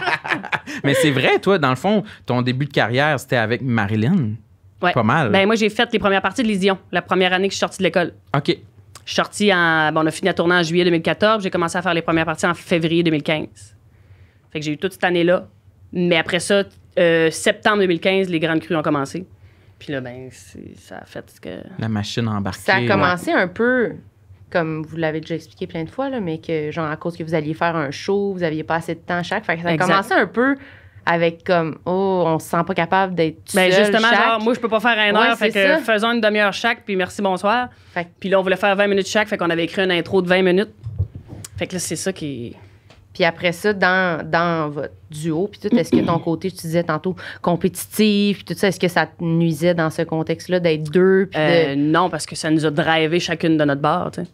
Mais c'est vrai, toi, dans le fond, ton début de carrière, c'était avec Marilyn. Pas mal. Ben moi, j'ai fait les premières parties de Lision, la première année que je suis sortie de l'école. OK. Je suis sortie en. on a fini à tourner en juillet 2014. J'ai commencé à faire les premières parties en février 2015. Fait que j'ai eu toute cette année-là. Mais après ça, euh, septembre 2015, les grandes crues ont commencé. Puis là, ben, ça a fait ce que. La machine embarquée. Ça a commencé un peu comme vous l'avez déjà expliqué plein de fois, là, mais que, genre, à cause que vous alliez faire un show, vous n'aviez pas assez de temps chaque. Fait que ça a commencé un peu avec comme oh on se sent pas capable d'être ben justement genre moi je peux pas faire un heure fait que faisons une demi-heure chaque puis merci bonsoir puis là on voulait faire 20 minutes chaque fait qu'on avait écrit une intro de 20 minutes fait que là c'est ça qui puis après ça dans, dans votre duo puis tout est-ce que ton côté tu disais tantôt compétitif puis tout ça est-ce que ça te nuisait dans ce contexte là d'être deux euh, non parce que ça nous a drivé chacune de notre barre tu sais.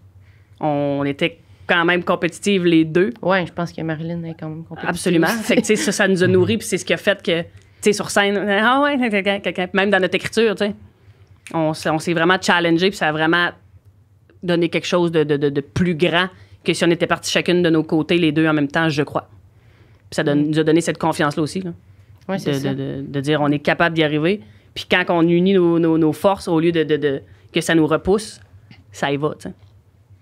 on était quand même compétitives les deux. Oui, je pense que Marilyn est quand même compétitive. Absolument. ça, nous a nourris, puis c'est ce qui a fait que, tu sais, sur scène, ah ouais, même dans notre écriture, tu sais, on, on s'est vraiment challengé, puis ça a vraiment donné quelque chose de, de, de, plus grand que si on était partis chacune de nos côtés, les deux en même temps, je crois. ça mm. nous a donné cette confiance-là aussi, là, ouais, de, ça. de, dire on est capable d'y arriver. Puis quand on unit nos, nos, forces, au lieu de, que ça nous repousse, ça y va, tu sais.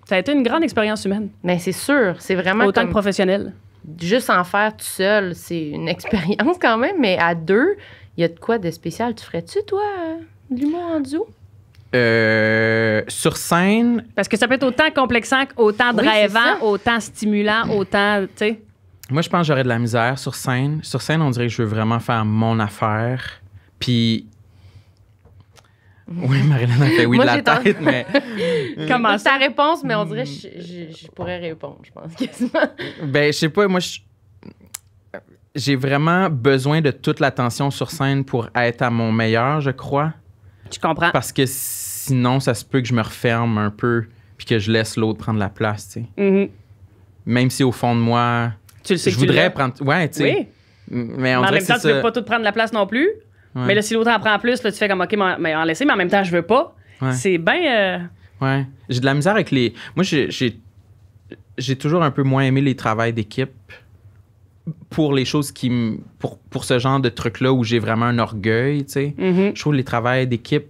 Ça a été une grande expérience humaine. Mais c'est sûr, c'est vraiment. Autant que professionnel. Juste en faire tout seul, c'est une expérience quand même, mais à deux, il y a de quoi de spécial. Tu ferais-tu, toi, l'humour en duo? Euh, sur scène. Parce que ça peut être autant complexant, autant oui, drivant, autant stimulant, autant. Moi, je pense que j'aurais de la misère sur scène. Sur scène, on dirait que je veux vraiment faire mon affaire. Puis oui, Marilyn a fait oui de la tête, mais. Comment ça? Ta réponse, mais on dirait que je, pourrais répondre, je pense, quasiment. Ben, je sais pas, moi, J'ai vraiment besoin de toute l'attention sur scène pour être à mon meilleur, je crois. Tu comprends. Parce que sinon, ça se peut que je me referme un peu puis que je laisse l'autre prendre la place, tu sais. Mm-hmm. Même si au fond de moi. Tu je voudrais prendre. Ouais, tu sais. Oui. Mais en même temps, tu veux pas tout prendre la place non plus. Mais là, si l'autre en prend plus, là, tu fais comme, OK, mais en laisser, mais en même temps, je veux pas. C'est bien. Euh, ouais. J'ai de la misère avec les. Moi, j'ai toujours un peu moins aimé les travails d'équipe pour les choses qui Pour, pour ce genre de truc-là où j'ai vraiment un orgueil, tu sais. Mm-hmm. Je trouve les travails d'équipe,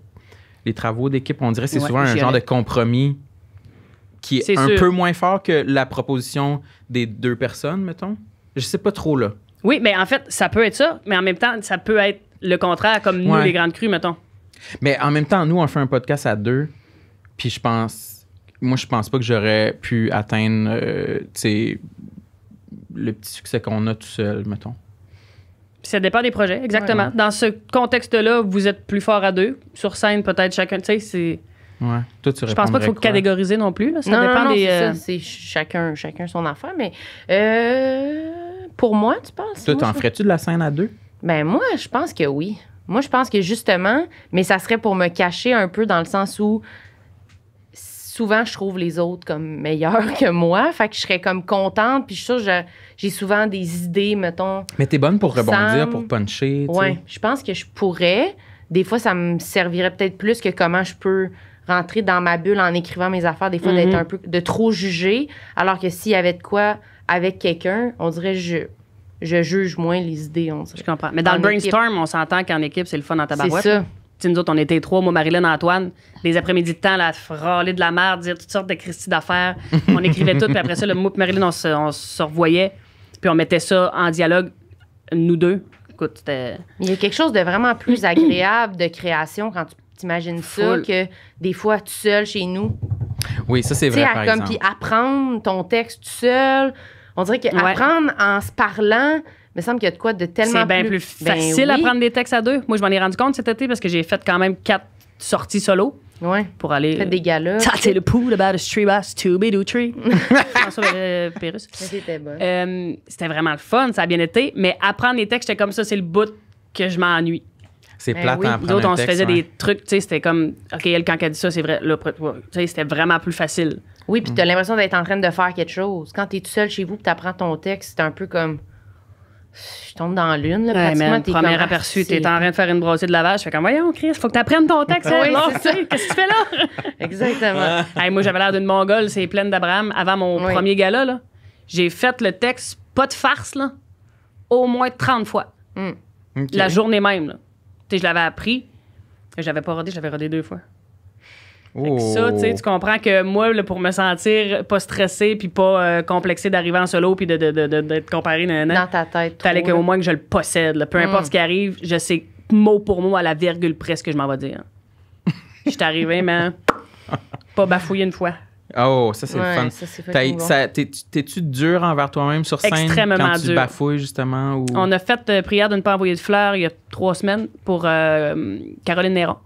les travaux d'équipe, on dirait que c'est souvent un genre de compromis qui est, un peu moins fort que la proposition des deux personnes, mettons. Je sais pas trop, là. Oui, mais en fait, ça peut être ça, mais en même temps, ça peut être le contraire, comme nous, les grandes crues, mettons. Mais en même temps, nous, on fait un podcast à deux, puis je pense. Moi, je pense pas que j'aurais pu atteindre euh, sais, le petit succès qu'on a tout seul, mettons. Ça dépend des projets, exactement. Dans ce contexte-là, vous êtes plus fort à deux. Sur scène, peut-être chacun. Tu sais, c'est. je pense pas qu'il faut catégoriser non plus. Là. Ça dépend des. C'est euh, chacun, chacun son affaire, mais. Euh, pour moi, tu penses. Toi, en ferais-tu de la scène à deux? Ben moi, je pense que oui. Moi, je pense que justement, mais ça serait pour me cacher un peu dans le sens où souvent je trouve les autres comme meilleurs que moi. Fait que je serais comme contente. Puis je suis sûre j'ai souvent des idées, mettons. Mais t'es bonne pour rebondir, pour puncher. Oui, je pense que je pourrais. Des fois, ça me servirait peut-être plus que comment je peux rentrer dans ma bulle en écrivant mes affaires, des fois d'être mhm. un peu de trop juger. Alors que s'il y avait de quoi avec quelqu'un, on dirait je je juge moins les idées, on Je comprends. Mais dans, le brainstorm, on s'entend qu'en équipe, c'est le fun dans ta C'est ça. nous autres, on était trois, moi, Marilyn, Antoine, les après-midi de temps, la frôler de la merde, dire toutes sortes de Christie d'affaires. On écrivait tout, puis après ça, le mot Marilyn, on se, on revoyait, puis on mettait ça en dialogue, nous deux. Écoute, c'était. Il y a quelque chose de vraiment plus agréable de création quand tu t'imagines ça que des fois, tout seul chez nous. Oui, ça, c'est vrai. Tu sais, comme, puis apprendre ton texte tout seul on dirait qu'apprendre apprendre en se parlant, il me semble qu'il y a de quoi de tellement. C'est bien plus, ben facile à prendre des textes à deux. Moi, je m'en ai rendu compte cet été parce que j'ai fait quand même quatre sorties solo. Oui. Pour aller. Faire des galas. c'est euh, le pool about a street bass to be do tree. Euh, c'était euh, c'était vraiment le fun, ça a bien été. Mais apprendre les textes, c'était comme ça, c'est le bout que je m'ennuie. C'est plat ben plate oui. D'autres, on se faisait des trucs, tu sais, c'était comme, OK, elle, quand elle dit ça, c'est vrai. sais, c'était vraiment plus facile. Oui, puis tu mm. l'impression d'être en train de faire quelque chose. Quand tu tout seul chez vous, tu apprends ton texte, c'est un peu comme je tombe dans l'une, là, pratiquement. T'es premier aperçu, t'es en train de faire une brossée de lavage. Je fais comme, voyons, Chris, faut que t'apprennes ton texte. oui, Qu'est-ce que tu fais là? Exactement. moi, j'avais l'air d'une Mongole, c'est pleine d'Abraham, avant mon premier gala, là. J'ai fait le texte, pas de farce, là, au moins 30 fois. Hmm. La journée même, là. je l'avais appris. J'avais pas rodé, j'avais rodé deux fois. Ça, tu oh. comprends que moi, pour me sentir pas stressé puis pas euh, complexée complexé d'arriver en solo puis d'être de, de, de, comparé dans ta tête. Fallait au moins que je le possède. Peu importe ce mm. qui arrive, je sais mot pour mot à la virgule presque que je m'en vais dire. Je suis arrivé, mais pas bafouillé une fois. Oh, ça c'est le fun. T'es-tu dur envers toi-même sur scène quand tu bafouilles justement On a fait euh, prière de ne pas envoyer de fleurs il y a trois semaines pour euh, Caroline Néron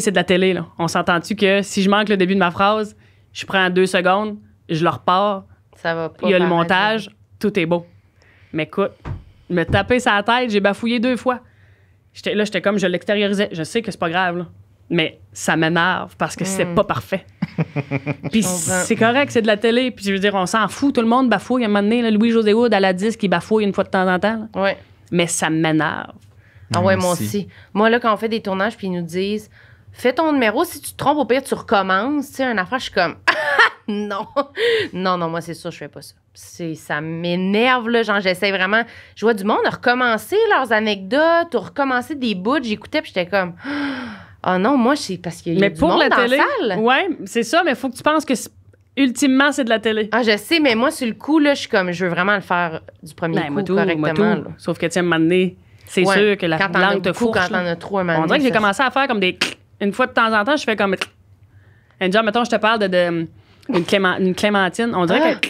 c'est de la télé, là. On s'entend-tu que si je manque le début de ma phrase, je prends deux secondes, je le repars. Ça va Il y a le montage, tout est beau. Mais écoute, me taper sa tête, j'ai bafouillé deux fois. J'étais, là, j'étais comme, je l'extériorisais. Je sais que c'est pas grave, Mais ça m'énerve parce que c'est hmm. pas parfait. puis c'est correct, c'est de la télé. Puis je veux dire, on s'en fout. Tout le monde bafouille. À un moment donné, Louis-José Wood à la 10 qui bafouille une fois de temps en temps. Mais ça m'énerve. Ah ouais, moi aussi. Moi, là, quand on fait des tournages, puis ils nous disent fais ton numéro. Si tu te trompes, au pire, tu recommences. Tu sais, un affaire, je suis comme, non. non, non, moi, c'est sûr, je fais pas ça. C'est, ça m'énerve, là. Genre, j'essaie vraiment. Je vois du monde recommencer leurs anecdotes ou recommencer des bouts. J'écoutais, puis j'étais comme, ah non, moi, c'est parce qu'il y a mais pour la dans la salle. Ouais, c'est ça, mais il faut que tu penses que Ultimement, c'est de la télé. Ah, je sais, mais moi, sur le coup, là, je suis comme, je veux vraiment le faire du premier ben, coup correctement. Sauf que, tiens, un c'est sûr que la langue te fout. Quand t'en as trop, On dirait que j'ai commencé à faire comme des une fois de temps en temps, je fais comme. et genre mettons, je te parle de, clémentine. On dirait que.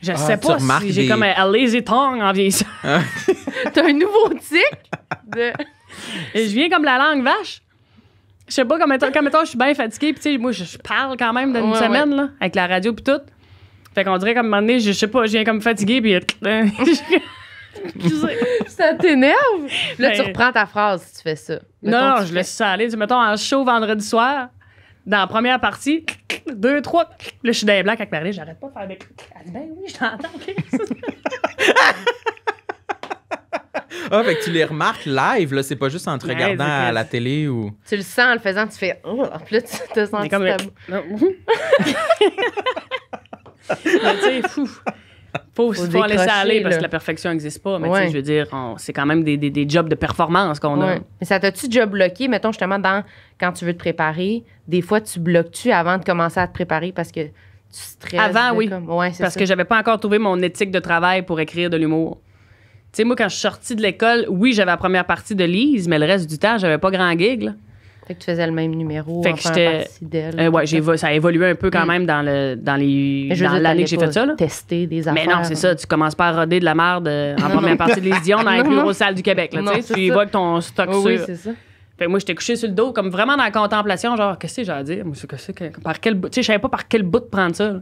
Je ah, sais pas si j'ai comme un, lazy tongue en vieillissant. Ah. T'as un nouveau tic de. Et je viens comme la langue vache. Je sais pas, comme mettons, mettons je suis bien fatigué, puis tu sais, moi, je parle quand même d'une une semaine, là, avec la radio, puis tout. Fait qu'on dirait comme un moment donné, je sais pas, je viens comme fatigué puis. ça t'énerve? Là, tu ben, reprends ta phrase si tu fais ça. non, je laisse ça aller. Mettons, en show vendredi soir, dans la première partie, deux, trois. Là, je suis dans les avec Marie, j'arrête pas de faire des. ben oui, je t'entends. Ah, tu les remarques live, là, c'est pas juste en te regardant à la télé ou. Tu le sens en le faisant, tu fais. Oh, en plus, tu te sens comme. tu sais, fou faut, faut, laisser aller parce que la perfection n'existe pas. Mais je veux dire, c'est quand même des, jobs de performance qu'on a. Mais ça t'a-tu déjà bloqué, mettons justement, dans quand tu veux te préparer, des fois tu bloques-tu avant de commencer à te préparer parce que tu stresses? Avant, oui. parce que j'avais pas encore trouvé mon éthique de travail pour écrire de l'humour. Tu sais, moi, quand je suis sortie de l'école, oui, j'avais la première partie de Lise, mais le reste du temps, j'avais pas grand gig. Fait que tu faisais le même numéro. Fait que j'étais. Euh, ouais, ça a évolué un peu quand mm. même dans, le, dans, les, dans l'année que j'ai fait ça. Là. des affaires. Mais non, c'est hein. ça. Tu commences par à roder de la merde euh, en première partie de l'édition dans les plus grosses salles du Québec. tu vois que ton stock sur. Oui, c'est ça. Fait que moi, j'étais couché sur le dos, comme vraiment dans la contemplation, genre, qu'est-ce que j'ai à dire? par quel Tu sais, je savais pas par quel bout de prendre ça.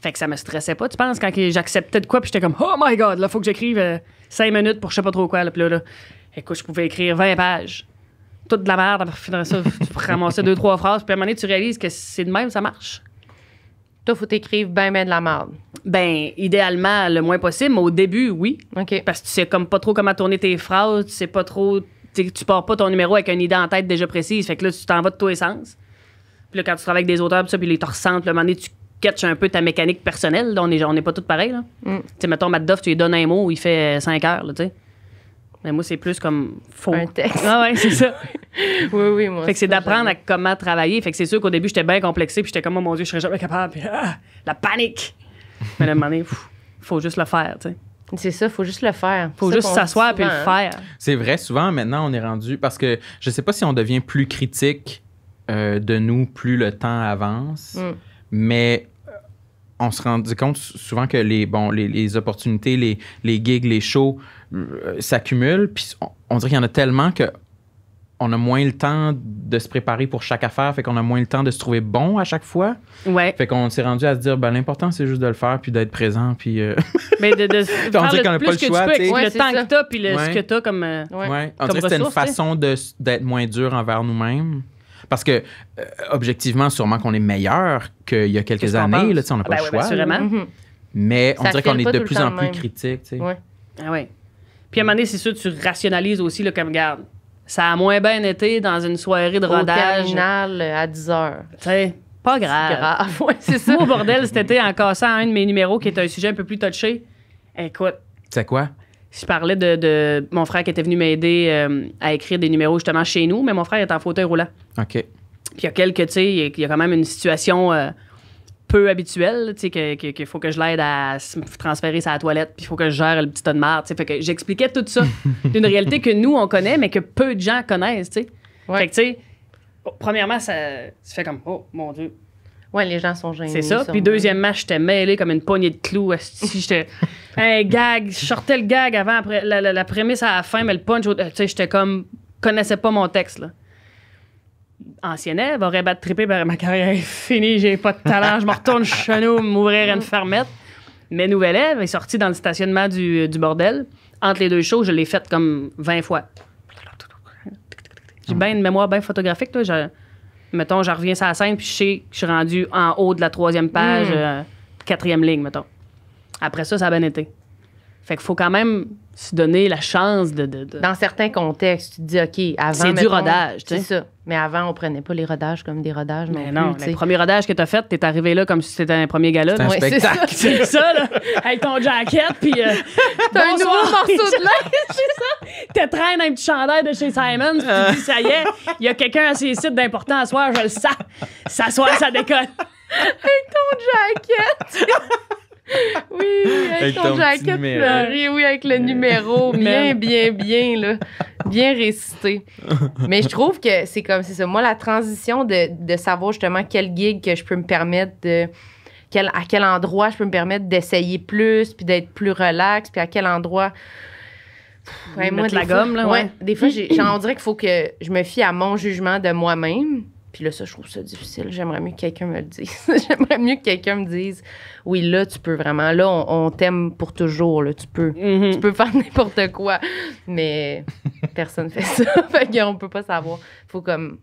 Fait que ça me stressait pas, tu penses, quand j'acceptais de quoi, puis j'étais comme, oh my god, là, faut que j'écrive 5 euh, minutes pour je sais pas trop quoi, puis là, écoute, je pouvais écrire 20 pages toute de la merde. Après, ça, tu ramasser deux, trois phrases. Puis à un moment donné, tu réalises que c'est de même, ça marche. Toi, faut t'écrire ben, ben de la merde. Ben, idéalement, le moins possible. Mais au début, oui. OK. Parce que tu sais comme pas trop comment tourner tes phrases. Tu sais pas trop. Tu pars pas ton numéro avec une idée en tête déjà précise. Fait que là, tu t'en vas de tous les sens. Puis là, quand tu travailles avec des auteurs, puis ça, puis les torsantes, puis à un moment donné, tu catches un peu ta mécanique personnelle. on n'est on est pas tous pareils. Mm. Tu sais, mettons, Matt tu lui donnes un mot, il fait cinq heures, tu sais. Mais moi, c'est plus comme faux. Un texte. Ah ouais, c'est ça. oui, oui, moi. Fait que c'est d'apprendre à comment travailler. Fait que c'est sûr qu'au début, j'étais bien complexé, puis j'étais comme, oh mon Dieu, je serais jamais capable. Puis, ah, la panique. Mais à un moment donné, faut juste le faire, tu sais. C'est ça, faut juste le faire. Faut juste s'asseoir puis le hein. faire. C'est vrai, souvent maintenant on est rendu parce que je sais pas si on devient plus critique euh, de nous plus le temps avance, mm. mais on se rend compte souvent que les, bon, les, les opportunités, les, les gigs, les shows euh, s'accumulent. Puis on, dirait qu'il y en a tellement que on a moins le temps de se préparer pour chaque affaire, fait qu'on a moins le temps de se trouver bon à chaque fois. Ouais. Fait qu'on s'est rendu à se dire, ben, l'important, c'est juste de le faire, puis d'être présent, puis... Euh, Mais de, de qu'on pas le choix, tu le temps que t'as, puis le, ce que t'as comme, euh, ouais. On dirait que une façon d'être moins dur envers nous-mêmes. Parce que, euh, objectivement, sûrement qu'on est meilleur qu'il y a quelques années. Là, on n'a pas ben le choix. Mhm. Mais on dirait qu'on est de plus en plus critique. Oui. Ah Puis à un moment donné, c'est sûr, tu rationalises aussi, le comme garde. Ça a moins bien été dans une soirée de rodage. Euh, à 10 heures. pas grave. c'est ça. au bordel, cet en cassant un de mes numéros qui est un sujet un peu plus touché, écoute. C'est quoi? je parlais de, mon frère qui était venu m'aider euh, à écrire des numéros justement chez nous, mais mon frère est en fauteuil roulant. OK. Puis il y a quelques, tu sais, il y a quand même une situation euh, peu habituelle, tu sais, qu'il que, faut que je l'aide à se transférer sa toilette, puis il faut que je gère le petit ton de marde, tu sais. Fait que j'expliquais tout ça d'une réalité que nous, on connaît, mais que peu de gens connaissent, tu sais. Ouais. Fait que, tu sais, oh, premièrement, ça, ça fait comme, oh mon Dieu, Ouais, les gens sont gênés. C'est ça. Puis deuxième match, j'étais mêlé comme une poignée de clous. j'étais un gag. Je sortais le gag avant après, la, prémisse à la fin, mais le punch, tu sais, j'étais comme connaissais pas mon texte là. Ancienne Ève aurait battu trippé, ben, ma carrière est finie, j'ai pas de talent, je me retourne chez nous, m'ouvrir une fermette. Mais Nouvelle Ève est sortie dans le stationnement du, bordel. Entre les deux choses, je l'ai faite comme 20 fois. J'ai ah. bien une mémoire bien photographique, toi. Je, mettons, je reviens sur la scène, puis je sais que je suis rendu en haut de la troisième page, hmm. euh, quatrième ligne, mettons. Après ça, ça a bien été. Fait qu'il faut quand même se donner la chance de. Dans certains contextes, tu te dis, OK, avant. C'est du rodage, tu sais. ça. Mais avant, on prenait pas les rodages comme des rodages. Mais non, le premier rodage que tu as fait, tu es arrivé là comme si c'était un premier gala. C'est ça, c'est ça, là, avec ton jacket, puis. Euh, t'as un nouveau morceau de lait c'est ça. Tu traînes un petit chandail de chez Simon, puis tu ah. dis, ça y est, il y a quelqu'un à ces sites d'important à soir, je le sens. soit ça déconne. avec ton jacket. Oui, avec, son jacket oui, avec le euh. numéro, bien, bien, bien, là, bien récité. Mais je trouve que c'est comme, c'est ça, moi, la transition de, savoir justement quel gig que je peux me permettre de, à quel endroit je peux me permettre d'essayer plus, puis d'être plus relax, puis à quel endroit... moi, de la gomme, là, ouais. des fois, j'ai, on qu'il faut que je me fie à mon jugement de moi-même. Puis là, ça, je trouve ça difficile. J'aimerais mieux que quelqu'un me le dise. J'aimerais mieux que quelqu'un me dise Oui, là, tu peux vraiment. Là, on, t'aime pour toujours. Là, tu peux. Mm-hmm. Tu peux faire n'importe quoi. Mais personne ne fait ça. fait qu'on peut pas savoir. Faut comme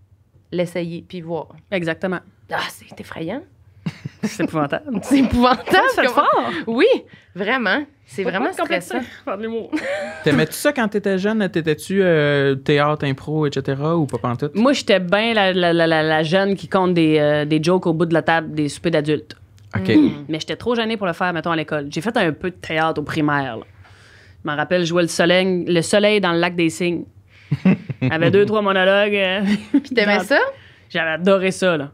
l'essayer puis voir. Exactement. Ah, c'est effrayant. c'est épouvantable. c'est épouvantable. fort. Oui, vraiment. C'est vraiment stressant. T'aimais-tu ça quand t'étais jeune? T'étais-tu euh, théâtre, impro, etc. ou pas pantoute? Moi, j'étais bien la, jeune qui compte euh, des, jokes au bout de la table des soupers d'adultes. OK. Mm. Mais j'étais trop gênée pour le faire, mettons, à l'école. J'ai fait un peu de théâtre au primaire. Je m'en rappelle, je jouais le soleil, le soleil dans le lac des cygnes. J'avais deux, trois monologues. Euh, t'aimais ça? J'avais adoré ça, là.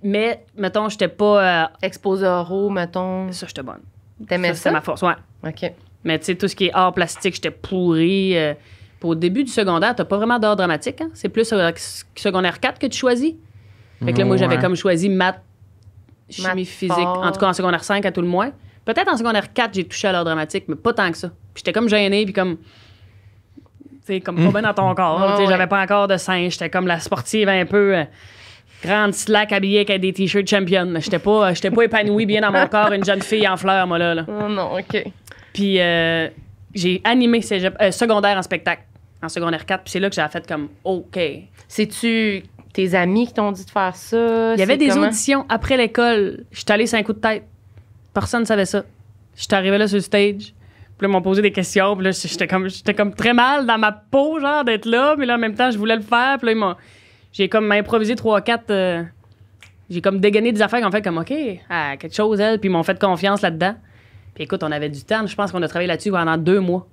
Mais, mettons, j'étais pas. Exposé oraux, mettons. Ça, j'étais bonne. T'aimais ça? ça? ma force, ouais. OK. Mais tu sais, tout ce qui est art plastique, j'étais pourri. Euh, au début du secondaire, t'as pas vraiment d'art dramatique. Hein? C'est plus euh, secondaire 4 que tu choisis. Fait que là, moi, j'avais comme choisi maths, chimie physique. En tout cas, en secondaire 5 à tout le moins. Peut-être en secondaire 4, j'ai touché à l'art dramatique, mais pas tant que ça. Puis j'étais comme gêné, puis comme. Tu sais, comme pas hmm. bien dans ton corps. J'avais pas encore de singe. J'étais comme la sportive un peu. Euh, grande slack habillée avec des t-shirts champion. J'étais pas, j'étais pas épanouie bien dans mon corps, une jeune fille en fleurs, moi, là. Oh non, OK. Puis euh, j'ai animé euh, secondaire en spectacle, en secondaire 4. Puis c'est là que j'ai fait comme OK. C'est-tu tes amis qui t'ont dit de faire ça? Il y avait des auditions après l'école. J'étais allée sans un coup de tête. Personne ne savait ça. J'étais arrivée là sur le stage. Puis là, ils m'ont posé des questions. Puis là, j'étais comme, j'étais comme très mal dans ma peau, genre, d'être là. Mais là, en même temps, je voulais le faire. Puis là, ils m'ont j'ai comme improvisé 3 quatre, euh, j'ai comme dégainé des affaires en fait comme OK, à quelque chose, elle, puis ils m'ont fait confiance là-dedans. Puis écoute, on avait du temps. Je pense qu'on a travaillé là-dessus pendant deux mois.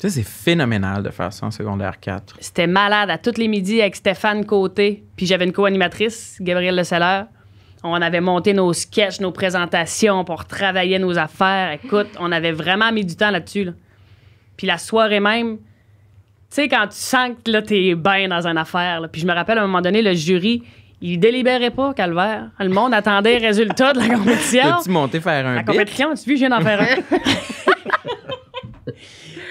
Tu sais, c'est phénoménal de faire ça en secondaire 4. C'était malade à tous les midis avec Stéphane Côté. Puis j'avais une co-animatrice, Gabrielle Le Seller. On avait monté nos sketchs, nos présentations pour travailler nos affaires. Écoute, on avait vraiment mis du temps là-dessus. Là. Puis la soirée même, tu sais, quand tu sens que t'es bien dans une affaire, puis je me rappelle à un moment donné, le jury, il délibérait pas, Calvaire. Le monde attendait le résultat de la compétition. tu monté faire un La compétition, tu vu, je viens d'en faire un.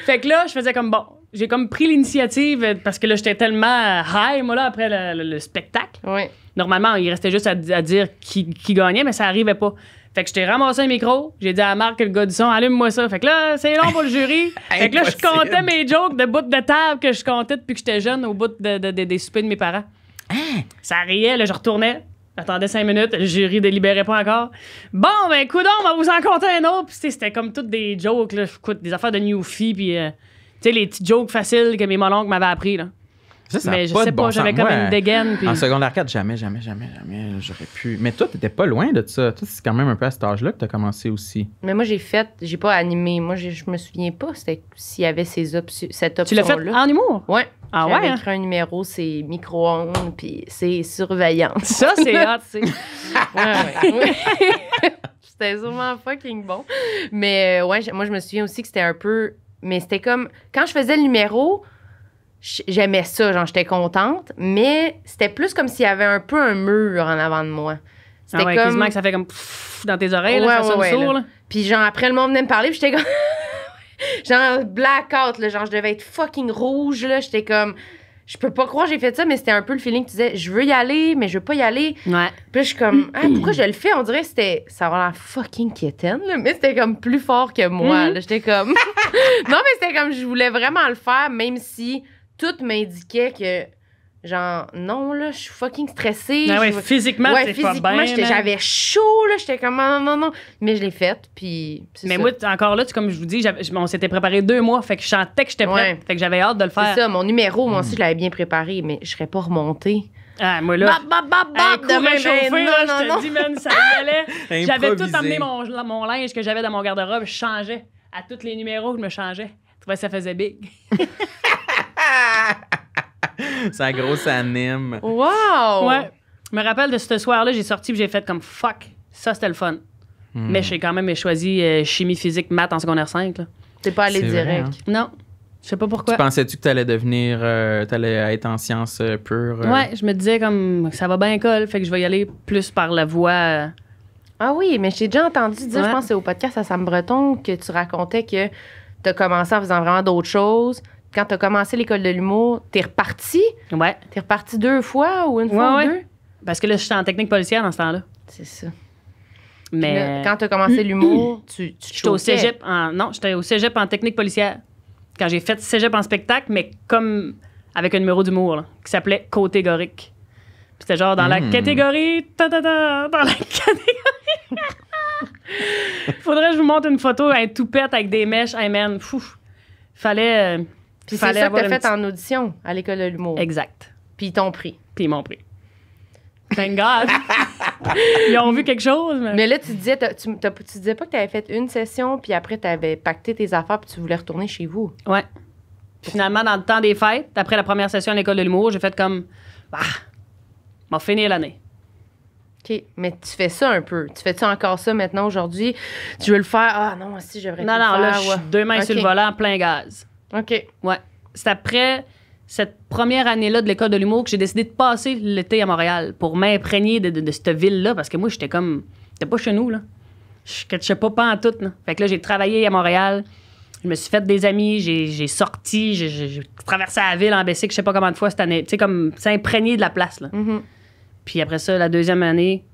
fait que là, je faisais comme bon. J'ai comme pris l'initiative euh, parce que là, j'étais tellement high, moi, là, après le, spectacle. Oui. Normalement, il restait juste à, dire qui, qui, gagnait, mais ça arrivait pas. Fait que je t'ai ramassé un micro, j'ai dit à Marc, le gars du son, allume-moi ça. Fait que là, c'est long pour le jury. fait que là, je comptais mes jokes de bout de table que je comptais depuis que j'étais jeune au bout des soupers de mes parents. Hein? Ça riait, là, je retournais. J'attendais cinq minutes, le jury délibérait pas encore. Bon, ben, coudon, on va vous en compter un autre. Puis, c'était comme toutes des jokes, là, des affaires de Newfie, puis, euh, tu sais, les petits jokes faciles que mes mononcles m'avaient appris, là. Ça, ça mais je sais pas, bon j'avais comme une dégaine. En secondaire 4, jamais, jamais, jamais, jamais, j'aurais pu. Mais toi, t'étais pas loin de ça. Toi, c'est quand même un peu à cet âge-là que t'as commencé aussi. Mais moi, j'ai fait, j'ai pas animé. Moi, je me souviens pas s'il y avait ces cette option-là. Tu l'as fait en humour? Ouais. Ah ouais? Hein? écrit un numéro, c'est micro-ondes, puis c'est surveillance. Ça, c'est hot, c'est. c'était sûrement fucking bon. Mais euh, ouais, moi, je me souviens aussi que c'était un peu. Mais c'était comme. Quand je faisais le numéro, j'aimais ça, genre j'étais contente, mais c'était plus comme s'il y avait un peu un mur en avant de moi. Ah c'était comme... quasiment que ça fait comme dans tes oreilles, là, ça sourd, Puis genre après le monde venait me parler, j'étais comme genre blackout, là, genre je devais être fucking rouge là, j'étais comme je peux pas croire j'ai fait ça, mais c'était un peu le feeling que tu disais, je veux y aller, mais je veux pas y aller. Ouais. Puis je suis comme, ah, pourquoi je le fais? On dirait que c'était, ça va la fucking quétaine, mais c'était comme plus fort que moi. Mm-hmm. J'étais comme, non, mais c'était comme, je voulais vraiment le faire, même si tout m'indiquait que, genre, non, là, je suis fucking stressée. Ah ouais, physiquement, ouais, physiquement, j'avais chaud, là, j'étais comme, non, non, non. Mais je l'ai faite, puis. Mais ça. moi, encore là, tu, comme je vous dis, on s'était préparé deux mois, fait que je sentais que j'étais prête, fait que j'avais hâte de le faire. C'est ça, mon numéro, moi aussi, hmm. je l'avais bien préparé, mais je serais pas remontée. Ah, moi là. Bap, bap, de non, je te non. dis, man, ça allait. J'avais tout emmené mon, linge que j'avais dans mon garde-robe, je changeais. À tous les numéros, je me changeais. Tu vois, ça faisait big. Sa grosse anime. Wow! Ouais. Je me rappelle de ce soir-là, j'ai sorti et j'ai fait comme fuck, ça c'était le fun. Hmm. Mais j'ai quand même choisi euh, chimie, physique, maths en secondaire 5. T'es pas allé direct. Hein? Non. Je sais pas pourquoi. Tu pensais-tu que t'allais devenir. Euh, t'allais être en sciences pure? Euh, pures? Ouais, je me disais comme ça va bien col fait que je vais y aller plus par la voie. Ah oui, mais j'ai déjà entendu dire, je pense que c'est au podcast à Sam Breton, que tu racontais que t'as commencé en faisant vraiment d'autres choses quand tu as commencé l'école de l'humour, t'es reparti? Ouais. T'es reparti deux fois ou une fois ou deux? Parce que là, j'étais en technique policière dans ce temps-là. C'est ça. Mais quand t'as commencé l'humour, tu, J'étais au cégep en non, j'étais au cégep en technique policière. Quand j'ai fait cégep en spectacle, mais comme avec un numéro d'humour qui s'appelait Côté Gorique. C'était genre dans la hmm. catégorie ta, ta, ta, dans la catégorie. Faudrait que je vous montre une photo tout toupette avec des mèches, hey man, fou. Fallait euh, puis c'est ça que t'as fait en audition à l'école de l'humour. Exact. Puis ils prix. Puis ils m'ont pris. Thank ils ont vu quelque chose. Mais, là, tu disais, tu, disais pas que tu fait une session, puis après, tu avais pacté tes affaires, puis tu voulais retourner chez vous. Ouais. finalement, dans le temps des fêtes, après la première session à l'école de l'humour, j'ai fait comme, bah, m'a fini l'année. OK. Mais tu fais ça un peu. Tu fais ça encore ça maintenant, aujourd'hui? Tu veux le faire? Ah non, si, j'aimerais Non, non, là, je suis deux mains sur le volant, plein gaz. OK. Ouais. C'est après cette première année-là de l'école de l'humour que j'ai décidé de passer l'été à Montréal pour m'imprégner de, cette ville-là parce que moi, j'étais comme. J'étais pas chez nous, là. Je catchais pas pas en tout, Fait que là, j'ai travaillé à Montréal. Je me suis fait des amis, j'ai sorti, j'ai traversé la ville en Bessic, je sais pas combien de fois cette année. Tu sais, comme s'imprégner de la place, là. Mm-hmm. Puis après ça, la deuxième année,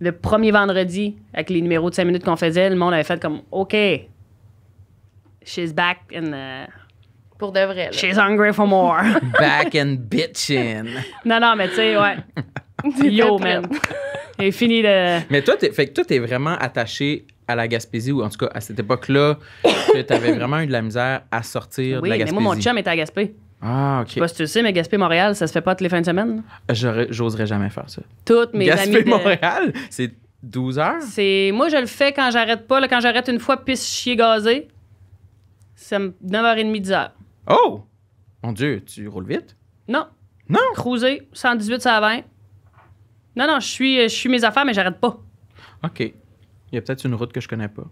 le premier vendredi, avec les numéros de 5 minutes qu'on faisait, le monde avait fait comme OK, she's back and pour de vrai. She's hungry for more. Back and bitching. non, non, mais tu sais, ouais. Yo, man. Et fini de. Mais toi, t'es, fait que toi, vraiment attaché à la Gaspésie, ou en tout cas à cette époque-là, que t'avais vraiment eu de la misère à sortir de la Gaspésie. Oui, mais moi, mon chum était à Gaspé. Ah, OK. Je sais pas si tu le sais, mais Gaspé-Montréal, ça se fait pas toutes les fins de semaine. j'oserais jamais faire ça. Toutes mes Gaspé, Gaspé-Montréal, c'est 12 heures? C'est... Moi, je le fais quand j'arrête pas. Là, quand j'arrête une fois, pisse chier gazé, ça me 9h30, 10h. Oh! Mon Dieu, tu roules vite? Non. Non? Cruiser, 118, 120. Non, non, je suis, je suis mes affaires, mais j'arrête pas. OK. Il y a peut-être une route que je connais pas.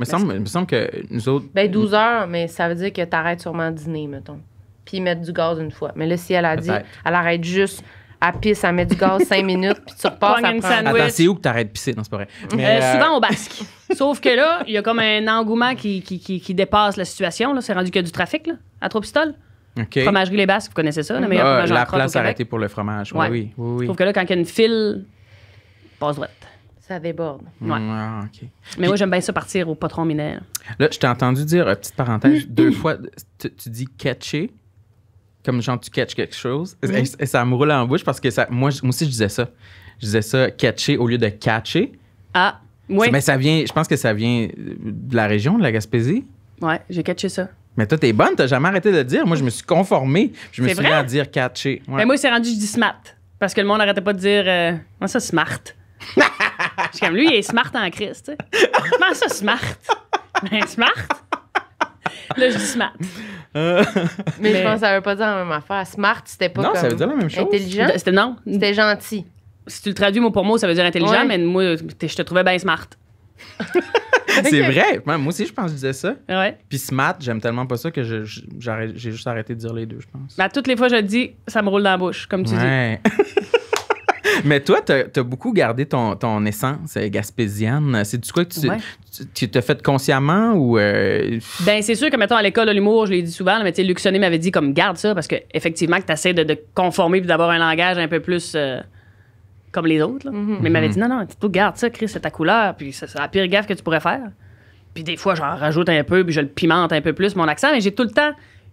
Me semble, me semble que nous autres. Ben, 12 heures, mais ça veut dire que arrêtes sûrement dîner, mettons. Puis mettre du gaz une fois. Mais là, si elle a dit, elle arrête juste à pisse, à mettre du gaz 5 minutes, puis tu repars, ça prend... Attends, c'est où que t'arrêtes de pisser? Non, c'est pas vrai. Euh, mais, euh, euh, souvent au basque. Sauf que là, il y a comme un engouement qui, qui, qui, dépasse la situation. C'est rendu que du trafic, là, à Tropistol. pistoles. Okay. Fromagerie Les Basques, vous connaissez ça, ah, la meilleure ah, La place arrêtée pour le fromage, oui, oui, oui. Sauf que là, quand il y a une file, passe droite. Ça déborde. Ouais. Mm, ah, mais moi, j'aime bien ça partir au patron minel. Là, je t'ai entendu dire, petite parenthèse, deux fois, tu, tu dis catcher comme genre tu catches quelque chose. Mm-hmm. et, ça me roule en bouche parce que ça, moi, moi aussi je disais ça. Je disais ça catcher au lieu de catcher. Ah, oui. Mais ça vient, je pense que ça vient de la région, de la Gaspésie. Ouais, j'ai catché ça. Mais toi, t'es bonne, t'as jamais arrêté de le dire. Moi, je me suis conformé. Je me suis mis à dire catcher. Ouais. Mais ben, moi, c'est rendu, je dis smart. Parce que le monde n'arrêtait pas de dire, euh, «Moi, ça, smart? je suis comme, lui, il est smart en Christ, tu ça, smart? mais ben, smart? Là, je dis smart. Euh. mais, je pense que ça veut pas dire la même affaire. Smart, c'était pas. Non, comme ça veut dire la même chose. Intelligent. C'était non. C'était gentil. Si tu le traduis mot pour mot, ça veut dire intelligent, mais moi, je te trouvais bien smart. c'est vrai. Moi, aussi, je pense que je disais ça. Ouais. Puis smart, j'aime tellement pas ça que j'ai juste arrêté de dire les deux, je pense. bah toutes les fois, je dis, ça me roule dans la bouche, comme tu dis. Mais toi, tu as, beaucoup gardé ton, essence euh, gaspésienne. C'est du quoi que tu, tu fait consciemment ou. Euh, ben, c'est sûr que, mettons, à l'école de l'humour, je l'ai dit souvent, mais tu sais, m'avait dit, comme, garde ça, parce que effectivement que tu essaies de, de conformer puis d'avoir un langage un peu plus. Euh, comme les autres. Mhm. Mais m'avait mhm. dit, non, non, tu garde ça, Chris, c'est ta couleur, puis c'est la pire gaffe que tu pourrais faire. Puis des fois, j'en rajoute un peu, puis je le pimente un peu plus, mon accent, mais j'ai tout le temps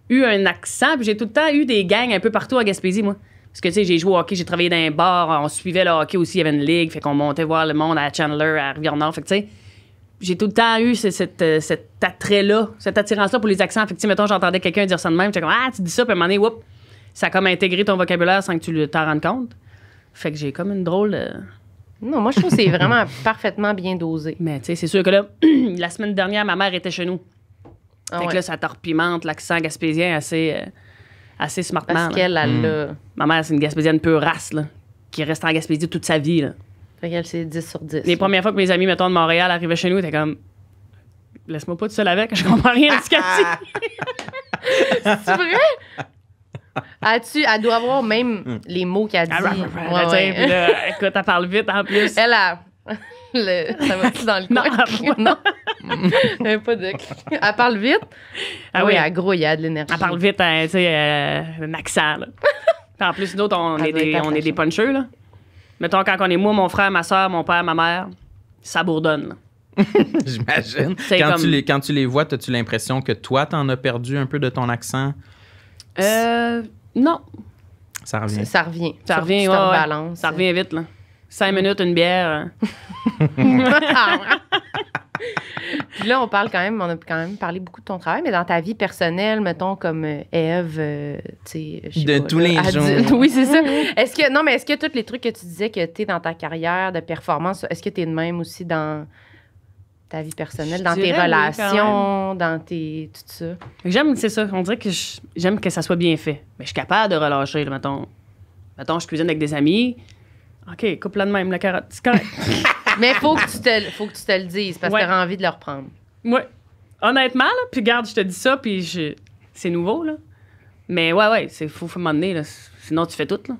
eu un accent, puis j'ai tout le temps eu des gangs un peu partout à Gaspésie, moi. Parce que, tu sais, j'ai joué au hockey, j'ai travaillé dans un bar, on suivait le hockey aussi, il y avait une ligue, fait qu'on montait voir le monde à Chandler, à Rivière-Nord. Fait que, tu sais, j'ai tout le temps eu euh, cet attrait-là, cette attirance-là pour les accents. Fait que, tu sais, mettons, j'entendais quelqu'un dire ça de même, j'étais comme, ah, tu dis ça, puis à un moment donné, ça a comme intégré ton vocabulaire sans que tu t'en rendes compte. Fait que j'ai comme une drôle. Non, moi, je trouve que c'est vraiment parfaitement bien dosé. Mais, tu sais, c'est sûr que là, la semaine dernière, ma mère était chez nous. fait que ah là, ça torpimente l'accent gaspésien assez. Euh, assez smartement. Parce qu'elle, elle hmm. l'a. Ma mère, c'est une Gaspésienne peu race, là, qui reste en Gaspésie toute sa vie. Là. Fait qu'elle, c'est 10 sur 10. Les premières fois que mes amis, mettons, de Montréal arrivaient chez nous, t'es comme. Laisse-moi pas tout seul avec, je comprends rien à ce qu'elle dit. c'est vrai? As-tu, elle doit avoir même hmm. les mots qu'elle ah, dit. Ah, ouais, ouais, écoute, elle parle vite en plus. Elle a. ça va-tu dans le coin? non. non. elle parle vite. Ah oui, elle gros, il y a de l'énergie. Elle parle vite, hein, tu sais, euh, en plus, nous autres, on, est des, on punchers, là. Mettons, quand on est moi, mon frère, ma soeur, mon père, ma mère, ça bourdonne, J'imagine. Quand, tu les, tu vois, as-tu l'impression que toi, t'en as perdu un peu de ton accent? Euh, non. Ça revient. Ça revient. Ça revient, Ça revient vite, là. Cinq minutes, une bière. Ah, puis là, on parle quand même, on a quand même parlé beaucoup de ton travail, mais dans ta vie personnelle, mettons comme Eve, euh, euh, tu sais, euh, de tous les jours. Oui, c'est ça. Est-ce que non, mais est-ce que tous les trucs que tu disais que tu es dans ta carrière de performance, est-ce que tu es de même aussi dans ta vie personnelle, dans tes relations, dans tes tout ça J'aime, c'est ça. On dirait que j'aime que ça soit bien fait. Mais je suis capable de relâcher, mettons. Mettons, je cuisine avec des amis. OK, coupe-la de même, la carotte. C'est correct. Mais faut que tu te, faut que tu te le dises parce que tu envie de le reprendre. Oui. Honnêtement, là, puis garde, je te dis ça, puis c'est nouveau, là. Mais ouais, ouais, c'est faut faut m'emmener, là. Sinon, tu fais tout, là.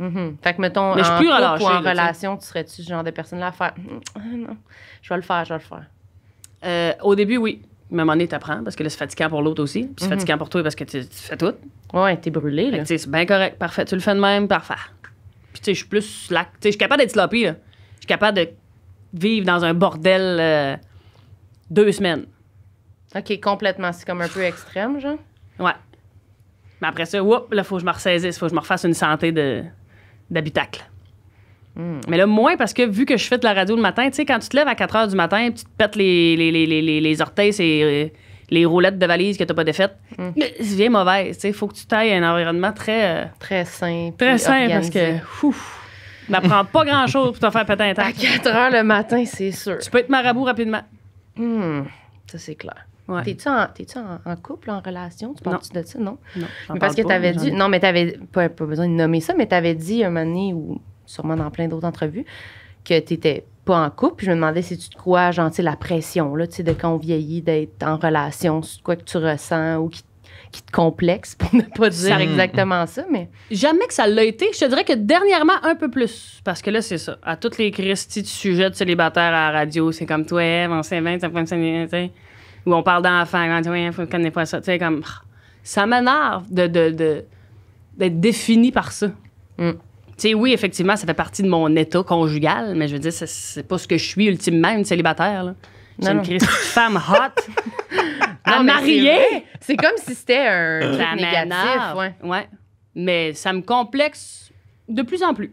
Mm-hmm. Fait que, mettons, Mais en ou en relation, tu serais-tu ce genre de personne-là à faire? Mm, ah, non, je vais le faire, je vais le faire. Euh, au début, oui. Mais à un moment donné, t'apprends, parce que là, c'est fatigant pour l'autre aussi. Puis c'est mm-hmm. fatigant pour toi parce que tu, fais tout. Ouais, t'es brûlé, là. c'est bien correct, parfait. Tu le fais de même, parfait. Puis, tu sais, je suis plus slack. Tu sais, je suis capable d'être sloppy, là capable de vivre dans un bordel euh, deux semaines. OK, complètement. C'est comme un peu extrême, genre? Ouais. Mais après ça, whoop, là, faut que je me ressaisisse, faut que je me refasse une santé de, d'habitacle. Hmm. Mais là, moins parce que vu que je fais de la radio le matin, tu sais, quand tu te lèves à 4 heures du matin, tu te pètes les, les, les, les orteils, c'est euh, les roulettes de valise que n'as pas défaites, mm. c'est bien mauvais Tu sais, faut que tu tailles un environnement très. Euh, très sain. Très sain parce que. N'apprends pas grand-chose pour te faire péter un À 4 heures le matin, c'est sûr. Tu peux être marabout rapidement. Hum, ça, c'est clair. T'es-tu, en, en, couple, en relation? Tu parles-tu de ça, non? Non. Mais parce que t'avais dit. Non, mais t'avais. Pas, pas besoin de nommer ça, mais t'avais dit un moment ou sûrement dans plein d'autres entrevues, que t'étais pas en couple. je me demandais si tu te crois, gentil la pression, là, tu sais, de quand on vieillit, d'être en relation, quoi que tu ressens ou qui qui te complexe, pour ne pas dire hmm. exactement ça, mais... Jamais que ça l'a été. Je te dirais que dernièrement, un peu plus. Parce que là, c'est ça. À toutes les cristis de sujets de célibataire à la radio, c'est comme toi, hein, en C20, ça tu Où on parle d'enfants, quand tu hein, pas ça. Tu sais, comme... Ah. Ça m'énerve de, d'être défini par ça. Hmm. Tu sais oui, effectivement, ça fait partie de mon état conjugal, mais je veux dire, c'est, c'est pas ce que je suis ultimement, une célibataire. Là une femme hot. à marier. C'est comme si c'était un euh. truc négatif. Ouais. Mais ça me complexe de plus en plus.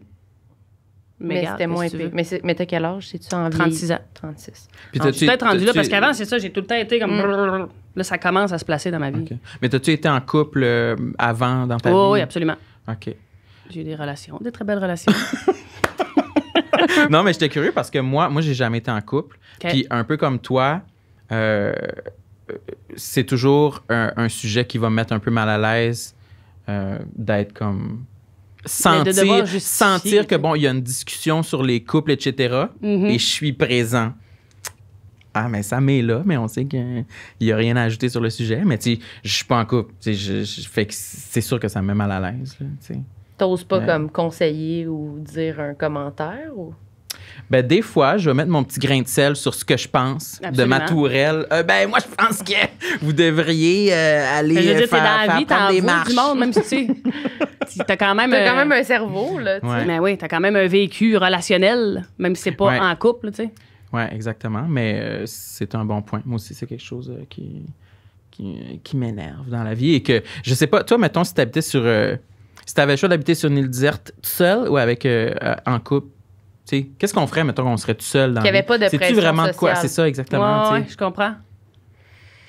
Mais, c'était moins épais. Mais, mais t'as quel âge, cest tu en 36 ans. 36. Puis tu peut-être rendu là, parce qu'avant, c'est ça, j'ai tout le temps été comme... Là, ça commence à se placer dans ma vie. Mais t'as-tu été en couple euh, avant, dans ta oh, vie? Oui, absolument. OK. J'ai eu des relations, des très belles relations. non, mais j'étais curieux parce que moi, moi, j'ai jamais été en couple. Puis un peu comme toi, euh, c'est toujours un, sujet qui va me mettre un peu mal à l'aise euh, d'être comme sentir, sentir que bon, il y a une discussion sur les couples, etc. Mm-hmm. Et je suis présent. Ah, mais ça m'est là, mais on sait qu'il n'y a rien à ajouter sur le sujet. Mais tu je suis pas en couple. Je, je, fait que c'est sûr que ça me met mal à l'aise. T'oses pas comme conseiller ou dire un commentaire ou? Ben, des fois, je vais mettre mon petit grain de sel sur ce que je pense de ma tourelle. Euh, ben, moi, je pense que vous devriez euh, aller ben, je euh, faire, dans la vie, des marches. du monde, même si tu as quand même, as quand même un cerveau. Là, Mais ben oui, tu as quand même un vécu relationnel, même si c'est pas en couple. Oui, exactement. Mais c'est un bon point. Moi aussi, c'est quelque chose qui, qui, m'énerve dans la vie. Et que, je sais pas, toi, mettons, si tu habitais sur si t'avais le choix d'habiter sur une île déserte tout seul ou avec euh, euh, en couple, qu'est-ce qu'on ferait, mettons, qu'on serait tout seul dans Qu'il n'y avait pas de cest vraiment de quoi? C'est ça, exactement. je comprends.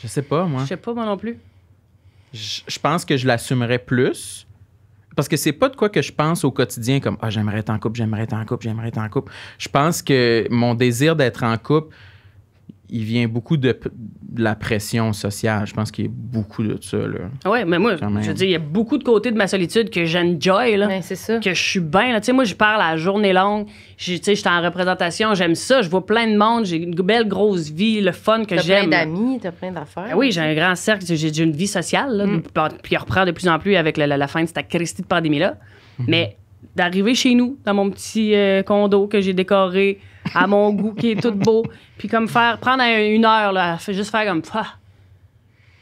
Je sais pas, moi. Je sais pas, moi non plus. Je, pense que je l'assumerais plus. Parce que c'est pas de quoi que je pense au quotidien comme Ah, j'aimerais être en couple, j'aimerais être en couple, j'aimerais être en couple. Je pense que mon désir d'être en couple, il vient beaucoup de, la pression sociale. Je pense qu'il y a beaucoup de ça. Ah oui, mais moi, je veux dire, il y a beaucoup de côtés de ma solitude que j'enjoy. Là, ben, ça. Que je suis bien. Tu sais, moi, je parle à la journée longue. Je suis en représentation. J'aime ça. Je vois plein de monde. J'ai une belle grosse vie, le fun que j'aime. T'as plein d'amis, t'as plein d'affaires. Ben oui, j'ai un grand cercle. J'ai une vie sociale. Mm. Puis il reprend de plus en plus avec la, fin de cette crise de pandémie-là. Mm-hmm. Mais d'arriver chez nous, dans mon petit euh, condo que j'ai décoré, à mon goût, qui est tout beau. Puis comme faire, prendre une heure, là, juste faire comme,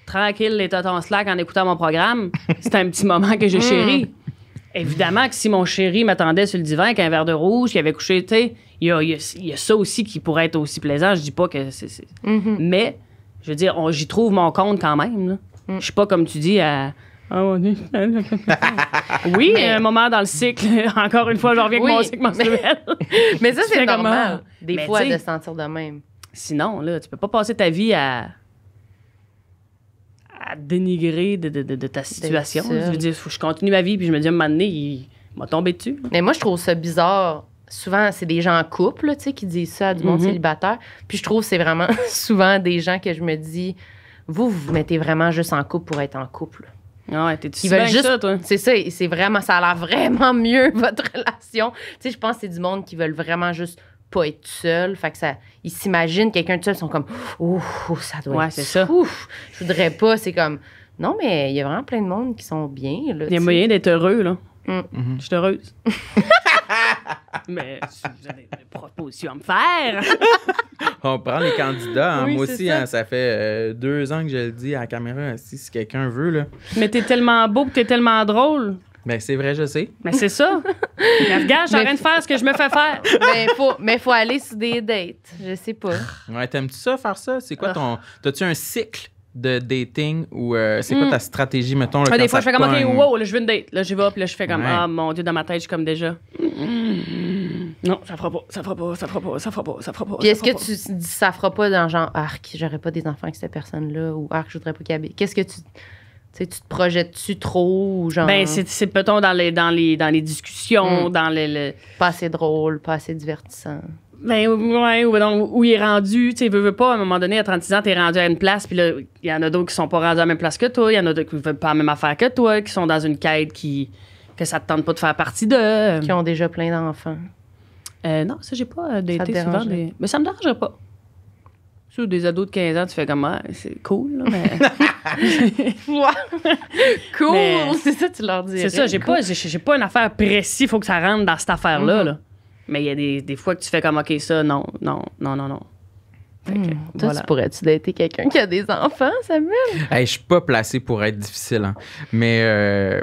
tranquille, les tontons slack en écoutant mon programme, c'est un petit moment que je mm. chéri. Évidemment que si mon chéri m'attendait sur le divan avec un verre de rouge, qu'il avait couché, tu sais, il y, a, ça aussi qui pourrait être aussi plaisant. Je dis pas que c'est. Mm-hmm. Mais, je veux dire, j'y trouve mon compte quand même. Mm. Je suis pas, comme tu dis, à ah, oui, un euh, moment dans le cycle. Encore une fois, je reviens avec mon cycle mensuel. mais ça, c'est normal, ah, des fois, de sentir de même. Sinon, là, tu peux pas passer ta vie à, à dénigrer de, ta situation. Je veux dire, faut que je continue ma vie, puis je me dis, à un moment donné, il m'a tombé dessus. Mais moi, je trouve ça bizarre souvent, c'est des gens en couple tu sais, qui disent ça à du monde mhm. célibataire. Puis je trouve que c'est vraiment souvent des gens que je me dis, vous, vous vous mettez vraiment juste en couple pour être en couple. Ah veulent Ça, C'est ça, c'est vraiment, ça a l'air vraiment mieux, votre relation. Tu sais, je pense que c'est du monde qui veulent vraiment juste pas être seul. Fait que ça, ils s'imaginent quelqu'un de seul, ils sont comme, ouf, ça doit être ça. Ouf, je voudrais pas. C'est comme, non, mais il y a vraiment plein de monde qui sont bien. il y a moyen d'être heureux, là. Mm. Mhm. Je suis heureuse. Mais si vous avez des propositions à me faire. On prend les candidats. Hein. Moi aussi, ça. Hein, fait euh, deux ans que je le dis à caméra hein, si, si quelqu'un veut. Là. Mais t'es tellement beau t'es tellement drôle. Ben, c'est vrai, je sais. Mais c'est ça. mais regarde, j'ai rien de faire ce que je me fais faire. mais faut, mais faut aller sur des dates. Je sais pas. Ouais, t'aimes-tu ça, faire ça? C'est quoi ah. ton. T'as-tu un cycle de dating ou euh, c'est quoi hmm. ta stratégie, mettons? Là, ah, des fois, je fais comme, OK, wow, là, je veux une date. Là, j'y vais, puis là, je fais comme, ah, mon Dieu, dans ma tête, je suis comme déjà. Non, ça fera pas, ça fera pas, ça fera pas, ça fera pas, ça fera pas. Puis est-ce que tu dis ça fera pas dans genre, arc, j'aurais pas des enfants avec cette personne-là ou arc, je voudrais pas qu'il y ait Qu'est-ce que tu. Tu, tu te projettes-tu trop ou genre. Ben, c'est peut-être dans les, dans, les, dans les discussions, hmm. dans le. Pas assez drôle, pas assez divertissant. Ben, ouais, ou donc, où il est rendu, tu sais, veut, veut pas, à un moment donné, à 36 ans, t'es rendu à une place, puis là, il y en a d'autres qui sont pas rendus à la même place que toi, il y en a d'autres qui veulent pas la même affaire que toi, qui sont dans une quête qui, que ça te tente pas de faire partie d'eux. Qui ont déjà plein d'enfants. Euh, non, ça, j'ai pas euh, d'été souvent. Mais ben, ça me dérange pas. Sur des ados de 15 ans, tu fais comme, ah, c'est cool, mais. cool! C'est ça, tu leur dis. C'est ça, j'ai pas, pas une affaire précise, faut que ça rentre dans cette affaire-là, mhm. là mais il y a des, des, fois que tu fais comme, OK, ça, non, non, non, non, non. Hmm, toi, tu pourrais-tu quelqu'un qui a des enfants, Samuel? Hey, je suis pas placé pour être difficile, hein. mais euh,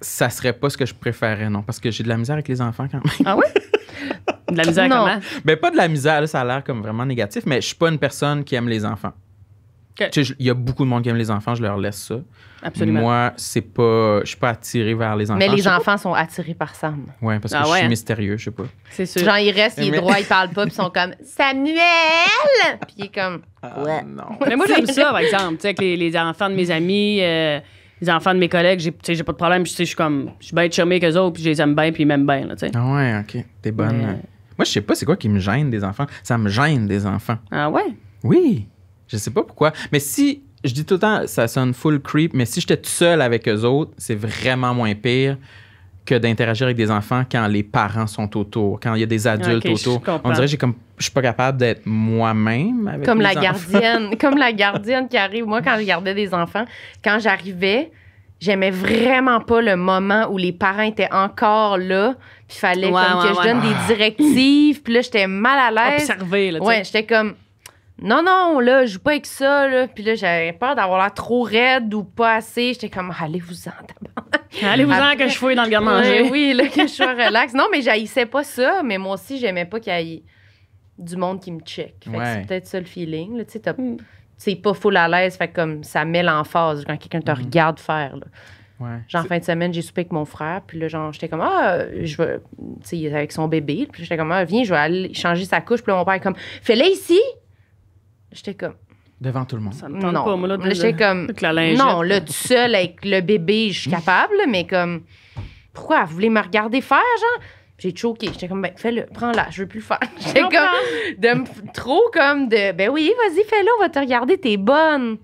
ça serait pas ce que je préférais, non, parce que j'ai de la misère avec les enfants quand même. Ah oui? De la misère non. comment? Ben, pas de la misère, ça a l'air comme vraiment négatif, mais je suis pas une personne qui aime les enfants il y a beaucoup de monde qui aime les enfants, je leur laisse ça. Moi, c'est pas, je suis pas attiré vers les enfants. Mais les enfants sont attirés par ça Oui, parce que ah je suis mystérieux, je sais pas. C'est sûr. Genre, ils restent, ils sont droits droit, ils parlent pas, puis ils sont comme Samuel! puis il est comme, ah, ouais. non. Mais moi, j'aime ça, par exemple, tu sais, les, enfants de mes amis. Euh, les enfants de mes collègues, j'ai, j'ai pas de problème. Je suis comme, je suis bien charmé qu'eux autres, puis je les aime bien, puis ils m'aiment bien. Là, sais ah ouais, ok. T'es bonne. Hein. Moi, je sais pas c'est quoi qui me gêne des enfants. Ça me gêne des enfants. Ah ouais? Oui. Je sais pas pourquoi. Mais si, je dis tout le temps, ça sonne full creep, mais si j'étais tout seul avec eux autres, c'est vraiment moins pire que d'interagir avec des enfants quand les parents sont autour, quand il y a des adultes autour. On dirait que j'ai comme je suis pas capable d'être moi-même avec comme la gardienne, comme la gardienne qui arrive. Moi quand je gardais des enfants, quand j'arrivais, j'aimais vraiment pas le moment où les parents étaient encore là, puis fallait que je donne des directives, puis là j'étais mal à l'aise. Observer là. Ouais, j'étais comme non, non, là, je joue pas avec ça. Là. Puis là, j'avais peur d'avoir l'air trop raide ou pas assez. J'étais comme, allez-vous-en, Allez-vous-en que je fouille dans le garde-manger. oui, là, que je sois relax. Non, mais j'haïssais pas ça, mais moi aussi, j'aimais pas qu'il y ait du monde qui me check. Fait c'est peut-être ça le feeling. Tu sais, t'es hmm. pas full à l'aise. Fait comme ça met phase, quand quelqu'un te hmm. regarde faire. Là. Genre, fin de semaine, j'ai soupé avec mon frère. Puis là, genre, j'étais comme, ah, je veux. Tu sais, avec son bébé. Puis j'étais comme, ah, viens, je vais aller changer sa couche. Puis mon père est comme, fais-le ici. J'étais comme. Devant tout le monde. Non non, j'étais comme. non, là, tout seul, avec le bébé, je suis capable, mais comme. Pourquoi? Vous voulez me regarder faire, genre? J'ai choqué. J'étais comme, ben, fais-le, prends-la, je veux plus le faire. J'étais comme, de, trop comme de, ben oui, vas-y, fais-le, on va te regarder, t'es bonne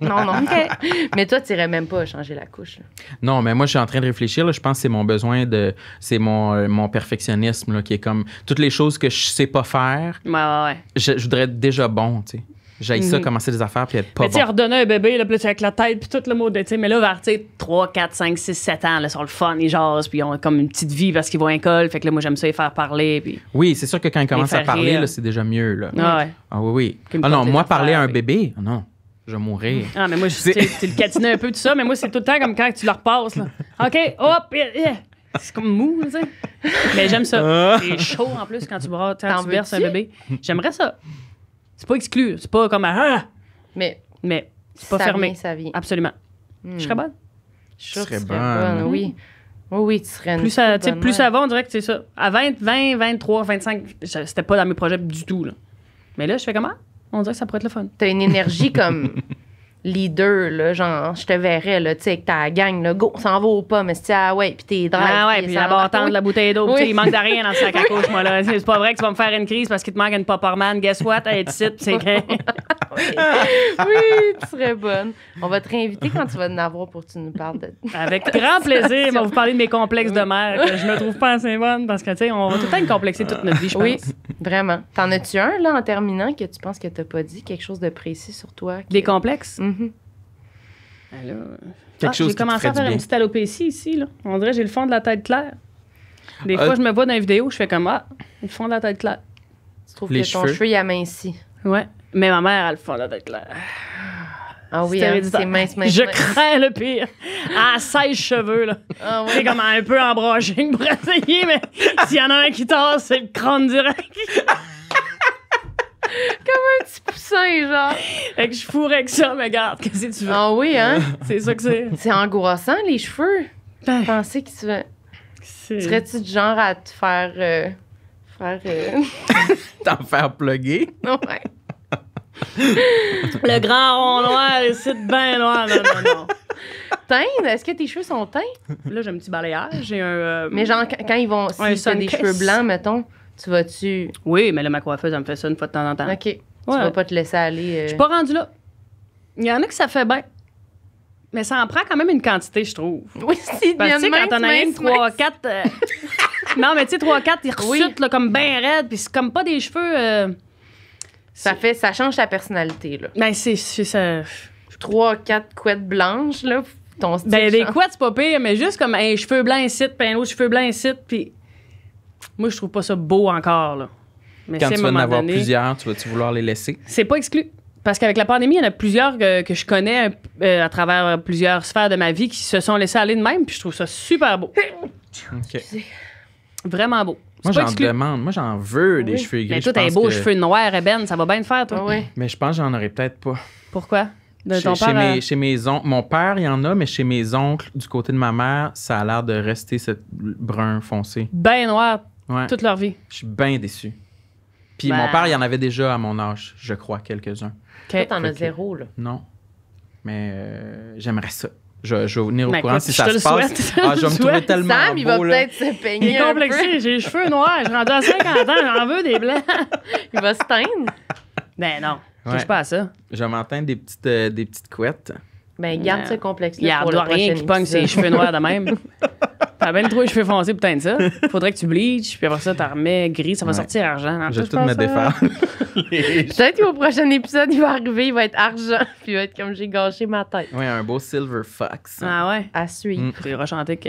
non, non. mais toi, tu n'irais même pas changer la couche. Non, mais moi, je suis en train de réfléchir. Je pense que c'est mon besoin de. C'est mon, euh, perfectionnisme qui est comme. Toutes les choses que je sais pas faire, ouais, Je, voudrais être déjà bon, tu sais. J'aille ça, mhm. commencer des affaires puis être pas mais bon. Mais un bébé, là, plus avec la tête, puis tout le tu Mais là, vers 3, 4, 5, 6, 7 ans, là, sur le fun, ils jasent, puis ils ont comme une petite vie parce qu'ils vont à l'école. Fait que là, moi, j'aime ça, les faire parler. oui, c'est sûr que quand ils commencent à parler, c'est déjà mieux. Là. Ah oui, oui. Ah non, moi, parler à un bébé, non je vais mourir. Ah, mais moi, je le catiné un peu tout ça, mais moi, c'est tout le temps comme quand tu leur passes. Là. OK, hop, C'est comme mou, tu sais. Mais j'aime ça. Ah. C'est chaud en plus quand tu, bras, un bébé. J'aimerais ça. C'est pas exclu. C'est pas comme ah, ah! Mais. Mais c'est pas ça fermé. Vient, ça vient. Absolument. Hmm. Je serais bonne. Je serais, bonne. Oui. Oui, oui, tu serais plus, ça, bonne plus avant, on dirait que c'est ça. À 20, 20, 23, 25, c'était pas dans mes projets du tout. Là. Mais là, je fais comment? Ah, on dirait que ça pourrait être le fun. T'as une énergie comme leader, là, genre, je te verrais, là, tu sais, avec ta gang, là, go, s'en vaut ou pas, mais c'est ah ouais, puis t'es drôle. Ah ouais, pis la bâtante, la bouteille d'eau, il manque de rien dans le sac à couche, moi, là. C'est pas vrai que tu vas me faire une crise parce qu'il te manque une popperman. Guess what? Hey, c'est oui. oui, tu serais bonne. On va te réinviter quand tu vas en avoir pour que tu nous parles de. Avec grand plaisir, on va vous parler de mes complexes de mère. Que je me trouve pas assez bonne parce que, tu sais, on va tout le temps complexer toute notre vie, je pense. Oui, vraiment. T'en as-tu un, là, en terminant, que tu penses que t'as pas dit quelque chose de précis sur toi? Les complexes? Mm-hmm. Mhm. Ah, euh, ah, j'ai commencé à faire une petite alopécie ici. Là. On dirait que j'ai le fond de la tête claire. Des ah. fois, je me vois dans les vidéos, je fais comme Ah, le fond de la tête claire. Tu trouves que cheveux. ton cheveu, il mince. Ouais. Mais ma mère, a le fond de la tête claire. Ah oui, hein, c'est mince, mince. Je crains le pire. À 16 cheveux, là. C'est comme un peu en pour essayer, mais s'il y en a un qui tasse, c'est le crâne direct. Comme un petit poussin, genre. Fait que je fourre avec ça, mais garde, qu'est-ce que tu veux? Ah oui, hein? c'est ça que c'est. C'est angoissant, les cheveux. Ben, Penser que tu veux? Serais-tu du genre à te faire. Euh, faire. Euh, T'en faire plugger? Ouais. Le grand rond noir, c'est bien noir. Non, non, non. Teint? Est-ce que tes cheveux sont teints? Là, j'ai un petit balayage. J'ai un. Euh, mais genre, quand ils vont. Si tu des cheveux blancs, mettons. Tu vas-tu. Oui, mais là, ma coiffeuse, elle me fait ça une fois de temps en temps. OK. Tu vas pas te laisser aller. Euh... Je suis pas rendu là. Il y en a que ça fait bien. Mais ça en prend quand même une quantité, je trouve. Oui, si bien quand t'en as une, 3, 4. Euh, non, mais tu sais, 3, 4, ils ressutent là, comme bien raide, puis c'est comme pas des cheveux. Euh, ça fait, ça change ta personnalité, là. Ben, c'est ça. 3, 4 couettes blanches, là. Ton ben, des couettes, c'est pas pire, mais juste comme un cheveu blanc ici, puis un autre cheveu blanc ici, puis moi, je trouve pas ça beau encore. Mais Quand tu vas en avoir plusieurs, tu vas-tu vouloir les laisser? C'est pas exclu. Parce qu'avec la pandémie, il y en a plusieurs que, je connais euh, à travers euh, plusieurs sphères de ma vie qui se sont laissés aller de même, puis je trouve ça super beau. Vraiment beau. Moi, j'en demande. Moi, j'en veux des cheveux gris. Mais toi, t'as un beau cheveux noirs, Eben, ça va bien te faire, toi. Mais je pense que j'en aurais peut-être pas. Pourquoi? De ton chez, père, mes, oncles. Euh, mon père, il y en a, mais chez mes oncles, du côté de ma mère, ça a l'air de rester ce brun foncé. Ben noir. Toute leur vie. Je suis bien déçu. Puis mon ben. père, il y en avait déjà à mon âge, je crois, quelques-uns. Okay. Toi, t'en as zéro, là. Non. Mais euh, j'aimerais ça. Je, je, vais venir au ben, courant si ça se passe. Ah, je vais me trouver tellement Sam, il va peut-être se peigner. Il est complexé, j'ai les cheveux noirs. Je suis à 50 ans, j'en veux des blancs. il va se teindre. Ben non, je ouais. touche pas à ça. Je vais des petites, euh, des petites couettes. Ben, garde ouais. ce complexe Il y a rien qui pogne ses cheveux noirs de même. T'as bien trop les cheveux foncés, putain de ça. Faudrait que tu bleaches, puis après ça, t'en remets gris, ça va sortir argent. Hein. je vais tout me défaire. Hein. Peut-être qu'au prochain épisode, il va arriver, il va être argent, puis il va être comme j'ai gâché ma tête. Ouais, un beau silver fox. Ah ouais? À suivre. Tu mm. vas chanter que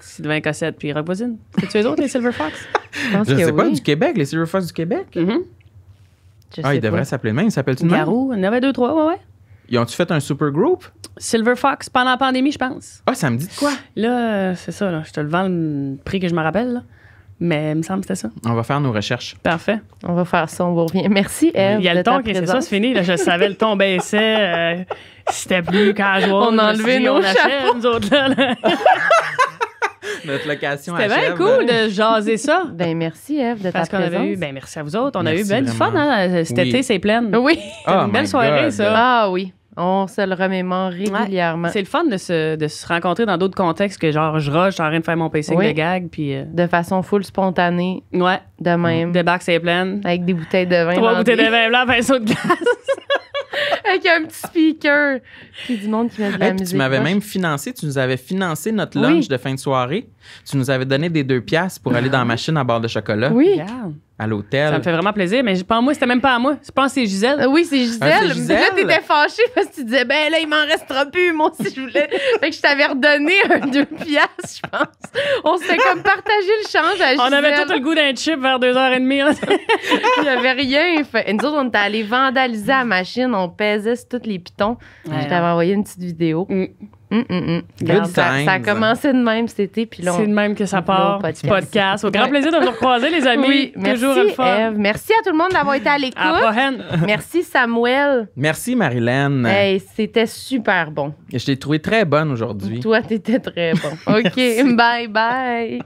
Sylvain Cossette, puis ce C'est tu les autres, les silver fox? Je, sais pas, du Québec, les silver fox du Québec? Mm-hmm. ah, il devrait s'appeler même, il s'appelle-tu Garou, 9 3, ouais, ouais. Ils ont-tu fait un super group? Silver Fox pendant la pandémie, je pense. Ah, ça me dit de quoi? Là, c'est ça, là. je te le vends le prix que je me rappelle. Là. Mais il me semble que c'était ça. On va faire nos recherches. Parfait. On va faire ça, on vous revient. Merci, Il y a le ton qui c'est ça, c'est fini. Là, je savais, le ton baissait. Euh, c'était plus casual. On a enlevé nos on nous autres, là. Notre location C'était bien cool de jaser ça. Ben merci, Eve, de Parce ta présence. eu, ben merci à vous autres. On a eu bien du fun, hein? Cet été, c'est plein. Oui. une oh belle soirée, ça. Ah oui. On se le remémore régulièrement. C'est le fun de se, de se rencontrer dans d'autres contextes que genre je rush, je suis en train de faire mon pc avec de gag. Puis, euh, De façon full spontanée. Ouais. De même. De bac, c'est plein. Avec des bouteilles de vin. Trois bouteilles de vin blanc, un saut de glace. avec un petit speaker. Puis du monde qui met de Tu m'avais même financé, tu nous avais financé notre lunch de fin de soirée. Tu nous avais donné des deux piastres pour aller dans la ah. machine à bord de chocolat. Oui à l'hôtel. Ça me fait vraiment plaisir, mais je pense, moi, c'était même pas à moi. Je pense que c'est Gisèle. Oui, c'est ah, Gisèle. Gisèle. là, t'étais fâchée parce que tu disais, ben là, il m'en restera plus, moi, si je voulais. fait que je t'avais redonné un deux piastres, je pense. On s'est comme partagé le change à Gisèle. On avait tout le goût d'un chip vers deux heures et demie. Il n'y avait rien. Fait. Et nous autres, on était allés vandaliser la machine. On pesait sur tous les pitons. Je t'avais envoyé une petite vidéo. Mm. Hum, hum, hum. ça, a commencé de même cet été. Puis C'est de même que ça part. Podcast. Au grand plaisir de vous croiser les amis. Oui, Toujours merci, Merci à tout le monde d'avoir été à l'écoute. merci, Samuel. Merci, Marilyn. c'était super bon. Je t'ai trouvé très bonne aujourd'hui. Toi, t'étais très bon. OK. bye bye.